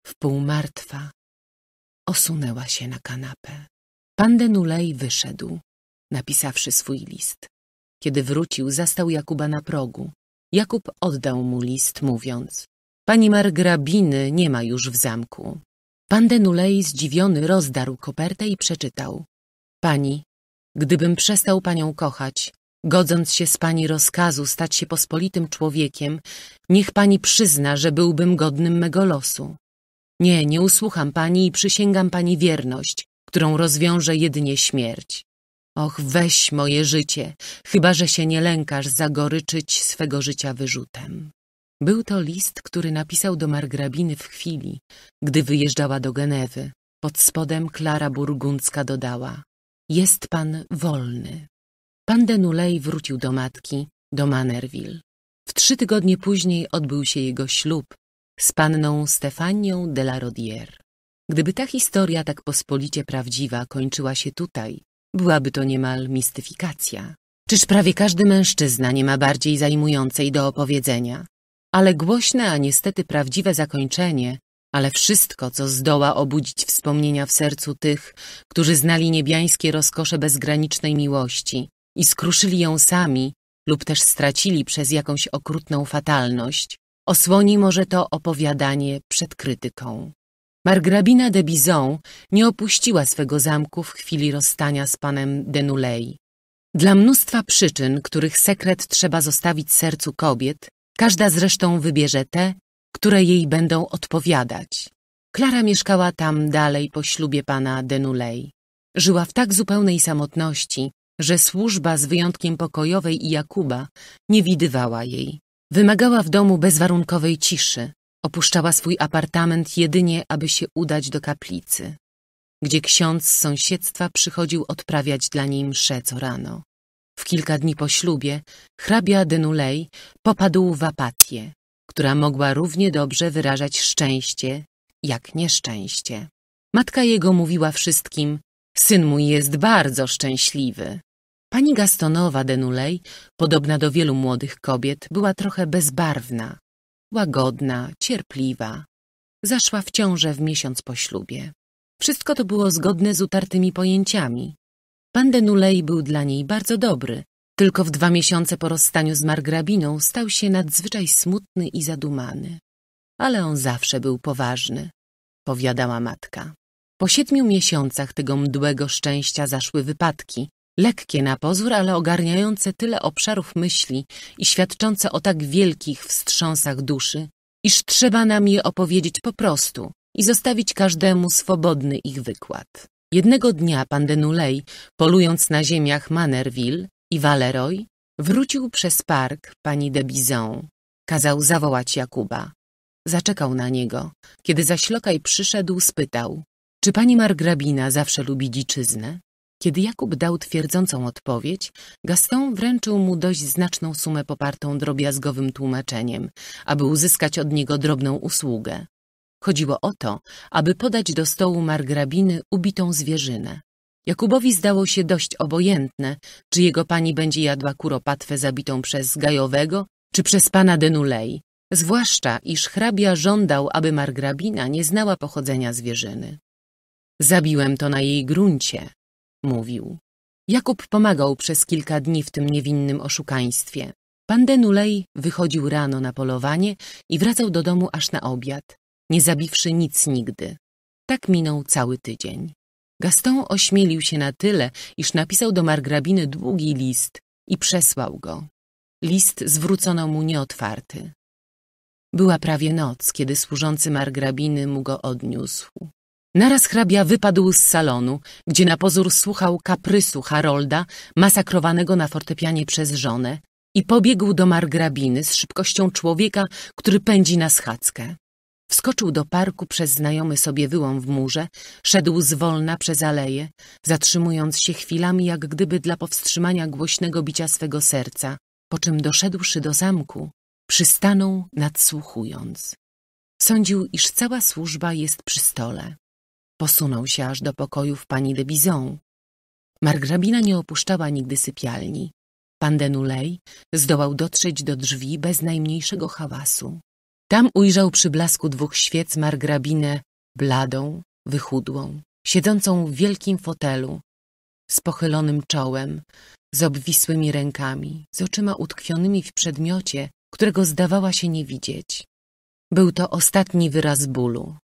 wpół martwa, osunęła się na kanapę. Pan Denulej wyszedł napisawszy swój list. Kiedy wrócił, zastał Jakuba na progu. Jakub oddał mu list, mówiąc – Pani margrabiny nie ma już w zamku. Pan Denulej zdziwiony rozdarł kopertę i przeczytał – Pani, gdybym przestał panią kochać, godząc się z pani rozkazu stać się pospolitym człowiekiem, niech pani przyzna, że byłbym godnym mego losu. Nie, nie usłucham pani i przysięgam pani wierność, którą rozwiąże jedynie śmierć. Och, weź moje życie, chyba że się nie lękasz zagoryczyć swego życia wyrzutem. Był to list, który napisał do margrabiny w chwili, gdy wyjeżdżała do Genewy. Pod spodem Klara Burgundzka dodała – jest pan wolny. Pan Denulej wrócił do matki, do Manerville. W trzy tygodnie później odbył się jego ślub z panną Stefanią de la Rodière. Gdyby ta historia tak pospolicie prawdziwa kończyła się tutaj, Byłaby to niemal mistyfikacja. Czyż prawie każdy mężczyzna nie ma bardziej zajmującej do opowiedzenia? Ale głośne, a niestety prawdziwe zakończenie, ale wszystko, co zdoła obudzić wspomnienia w sercu tych, którzy znali niebiańskie rozkosze bezgranicznej miłości i skruszyli ją sami lub też stracili przez jakąś okrutną fatalność, osłoni może to opowiadanie przed krytyką. Margrabina de Bizon nie opuściła swego zamku w chwili rozstania z panem Denulei. Dla mnóstwa przyczyn, których sekret trzeba zostawić sercu kobiet, każda zresztą wybierze te, które jej będą odpowiadać. Klara mieszkała tam dalej po ślubie pana Denulei. Żyła w tak zupełnej samotności, że służba z wyjątkiem pokojowej i Jakuba nie widywała jej. Wymagała w domu bezwarunkowej ciszy, Opuszczała swój apartament jedynie, aby się udać do kaplicy, gdzie ksiądz z sąsiedztwa przychodził odprawiać dla niej mszę co rano. W kilka dni po ślubie hrabia Denulej popadł w apatię, która mogła równie dobrze wyrażać szczęście, jak nieszczęście. Matka jego mówiła wszystkim, syn mój jest bardzo szczęśliwy. Pani Gastonowa Denulej, podobna do wielu młodych kobiet, była trochę bezbarwna, łagodna, cierpliwa. Zaszła w ciążę w miesiąc po ślubie. Wszystko to było zgodne z utartymi pojęciami. Pan Denulej był dla niej bardzo dobry, tylko w dwa miesiące po rozstaniu z margrabiną stał się nadzwyczaj smutny i zadumany. Ale on zawsze był poważny, powiadała matka. Po siedmiu miesiącach tego mdłego szczęścia zaszły wypadki, lekkie na pozór, ale ogarniające tyle obszarów myśli i świadczące o tak wielkich wstrząsach duszy, iż trzeba nam je opowiedzieć po prostu i zostawić każdemu swobodny ich wykład. Jednego dnia pan Denulej, polując na ziemiach Manerville i Valeroy, wrócił przez park pani de Bizon. Kazał zawołać Jakuba. Zaczekał na niego. Kiedy lokaj przyszedł, spytał, czy pani margrabina zawsze lubi dziczyznę? Kiedy Jakub dał twierdzącą odpowiedź, Gaston wręczył mu dość znaczną sumę popartą drobiazgowym tłumaczeniem, aby uzyskać od niego drobną usługę. Chodziło o to, aby podać do stołu margrabiny ubitą zwierzynę. Jakubowi zdało się dość obojętne, czy jego pani będzie jadła kuropatwę zabitą przez Gajowego, czy przez pana Denulei, zwłaszcza iż hrabia żądał, aby margrabina nie znała pochodzenia zwierzyny. Zabiłem to na jej gruncie, mówił. Jakub pomagał przez kilka dni w tym niewinnym oszukaństwie. Pan Denulej wychodził rano na polowanie i wracał do domu aż na obiad, nie zabiwszy nic nigdy. Tak minął cały tydzień. Gaston ośmielił się na tyle, iż napisał do margrabiny długi list i przesłał go. List zwrócono mu nieotwarty. Była prawie noc, kiedy służący margrabiny mu go odniósł. Naraz hrabia wypadł z salonu, gdzie na pozór słuchał kaprysu Harolda, masakrowanego na fortepianie przez żonę, i pobiegł do margrabiny z szybkością człowieka, który pędzi na schadzkę. Wskoczył do parku przez znajomy sobie wyłom w murze, szedł zwolna przez aleje, zatrzymując się chwilami jak gdyby dla powstrzymania głośnego bicia swego serca, po czym doszedłszy do zamku, przystanął nadsłuchując. Sądził, iż cała służba jest przy stole. Posunął się aż do pokojów pani de Bizon. Margrabina nie opuszczała nigdy sypialni. Pan Denulej zdołał dotrzeć do drzwi bez najmniejszego hałasu. Tam ujrzał przy blasku dwóch świec margrabinę bladą, wychudłą, siedzącą w wielkim fotelu, z pochylonym czołem, z obwisłymi rękami, z oczyma utkwionymi w przedmiocie, którego zdawała się nie widzieć. Był to ostatni wyraz bólu,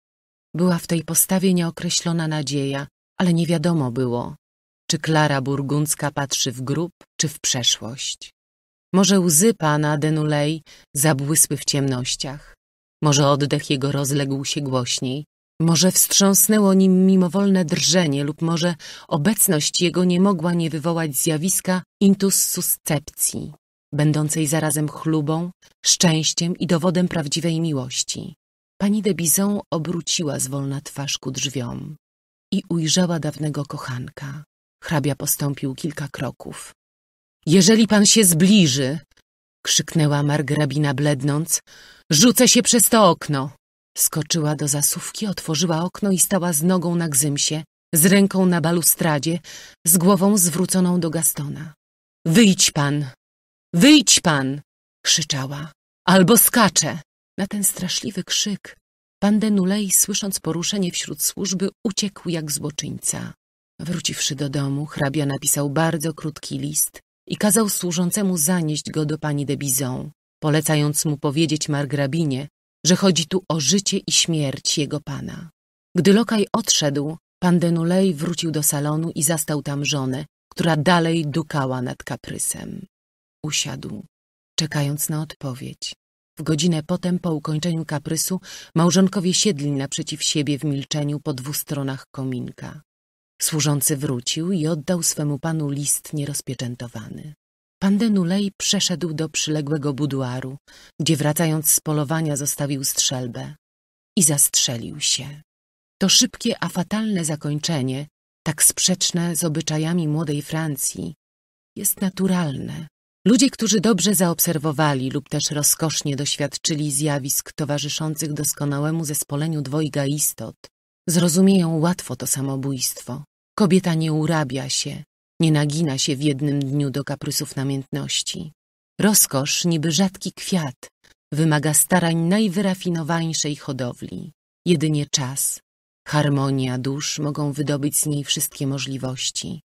była w tej postawie nieokreślona nadzieja, ale nie wiadomo było, czy Klara Burgundzka patrzy w grób, czy w przeszłość. Może łzy pana Denulej zabłysły w ciemnościach. Może oddech jego rozległ się głośniej. Może wstrząsnęło nim mimowolne drżenie lub może obecność jego nie mogła nie wywołać zjawiska intus suscepcji, będącej zarazem chlubą, szczęściem i dowodem prawdziwej miłości. Pani de Bizon obróciła zwolna twarz ku drzwiom i ujrzała dawnego kochanka. Hrabia postąpił kilka kroków. — Jeżeli pan się zbliży! — krzyknęła margrabina blednąc. — Rzucę się przez to okno! Skoczyła do zasówki, otworzyła okno i stała z nogą na gzymsie, z ręką na balustradzie, z głową zwróconą do Gastona. — Wyjdź pan! Wyjdź pan! — krzyczała. — Albo skaczę! Na ten straszliwy krzyk pan Denulej, słysząc poruszenie wśród służby, uciekł jak złoczyńca. Wróciwszy do domu, hrabia napisał bardzo krótki list i kazał służącemu zanieść go do pani de Bizon, polecając mu powiedzieć margrabinie, że chodzi tu o życie i śmierć jego pana. Gdy lokaj odszedł, pan Denulej wrócił do salonu i zastał tam żonę, która dalej dukała nad kaprysem. Usiadł, czekając na odpowiedź. W godzinę potem, po ukończeniu kaprysu, małżonkowie siedli naprzeciw siebie w milczeniu po dwóch stronach kominka. Służący wrócił i oddał swemu panu list nierozpieczętowany. Pan Denulej przeszedł do przyległego buduaru, gdzie wracając z polowania zostawił strzelbę i zastrzelił się. To szybkie, a fatalne zakończenie, tak sprzeczne z obyczajami młodej Francji, jest naturalne Ludzie, którzy dobrze zaobserwowali lub też rozkosznie doświadczyli zjawisk towarzyszących doskonałemu zespoleniu dwojga istot, zrozumieją łatwo to samobójstwo. Kobieta nie urabia się, nie nagina się w jednym dniu do kaprysów namiętności. Rozkosz, niby rzadki kwiat, wymaga starań najwyrafinowańszej hodowli. Jedynie czas, harmonia dusz mogą wydobyć z niej wszystkie możliwości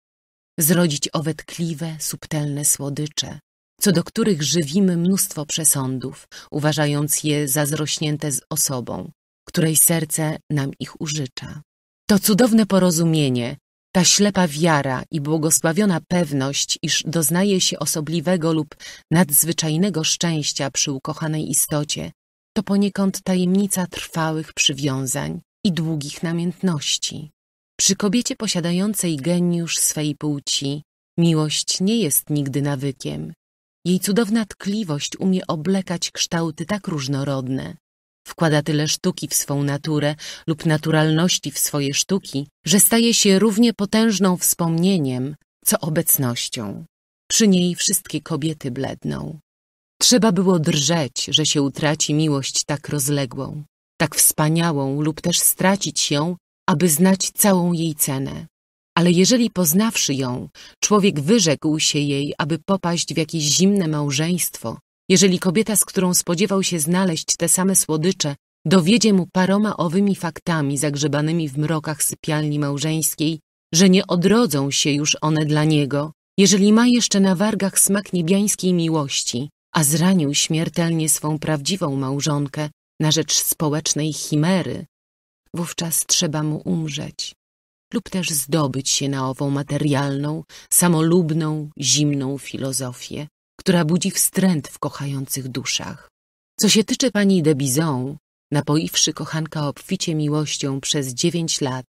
zrodzić owe tkliwe, subtelne słodycze, co do których żywimy mnóstwo przesądów, uważając je za zrośnięte z osobą, której serce nam ich użycza. To cudowne porozumienie, ta ślepa wiara i błogosławiona pewność, iż doznaje się osobliwego lub nadzwyczajnego szczęścia przy ukochanej istocie, to poniekąd tajemnica trwałych przywiązań i długich namiętności. Przy kobiecie posiadającej geniusz swej płci miłość nie jest nigdy nawykiem. Jej cudowna tkliwość umie oblekać kształty tak różnorodne. Wkłada tyle sztuki w swą naturę lub naturalności w swoje sztuki, że staje się równie potężną wspomnieniem, co obecnością. Przy niej wszystkie kobiety bledną. Trzeba było drżeć, że się utraci miłość tak rozległą, tak wspaniałą lub też stracić ją, aby znać całą jej cenę. Ale jeżeli poznawszy ją, człowiek wyrzekł się jej, aby popaść w jakieś zimne małżeństwo, jeżeli kobieta, z którą spodziewał się znaleźć te same słodycze, dowiedzie mu paroma owymi faktami zagrzebanymi w mrokach sypialni małżeńskiej, że nie odrodzą się już one dla niego, jeżeli ma jeszcze na wargach smak niebiańskiej miłości, a zranił śmiertelnie swą prawdziwą małżonkę na rzecz społecznej chimery, wówczas trzeba mu umrzeć lub też zdobyć się na ową materialną, samolubną, zimną filozofię, która budzi wstręt w kochających duszach. Co się tyczy pani de Bizon, napoiwszy kochanka obficie miłością przez dziewięć lat,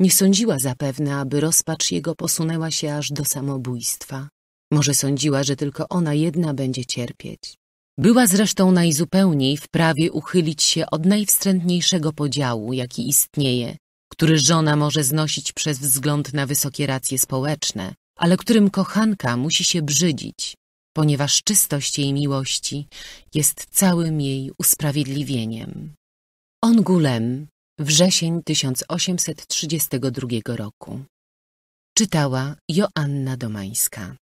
nie sądziła zapewne, aby rozpacz jego posunęła się aż do samobójstwa. Może sądziła, że tylko ona jedna będzie cierpieć. Była zresztą najzupełniej w prawie uchylić się od najwstrętniejszego podziału, jaki istnieje, który żona może znosić przez wzgląd na wysokie racje społeczne, ale którym kochanka musi się brzydzić, ponieważ czystość jej miłości jest całym jej usprawiedliwieniem. Ongulem, wrzesień 1832 roku. Czytała Joanna Domańska.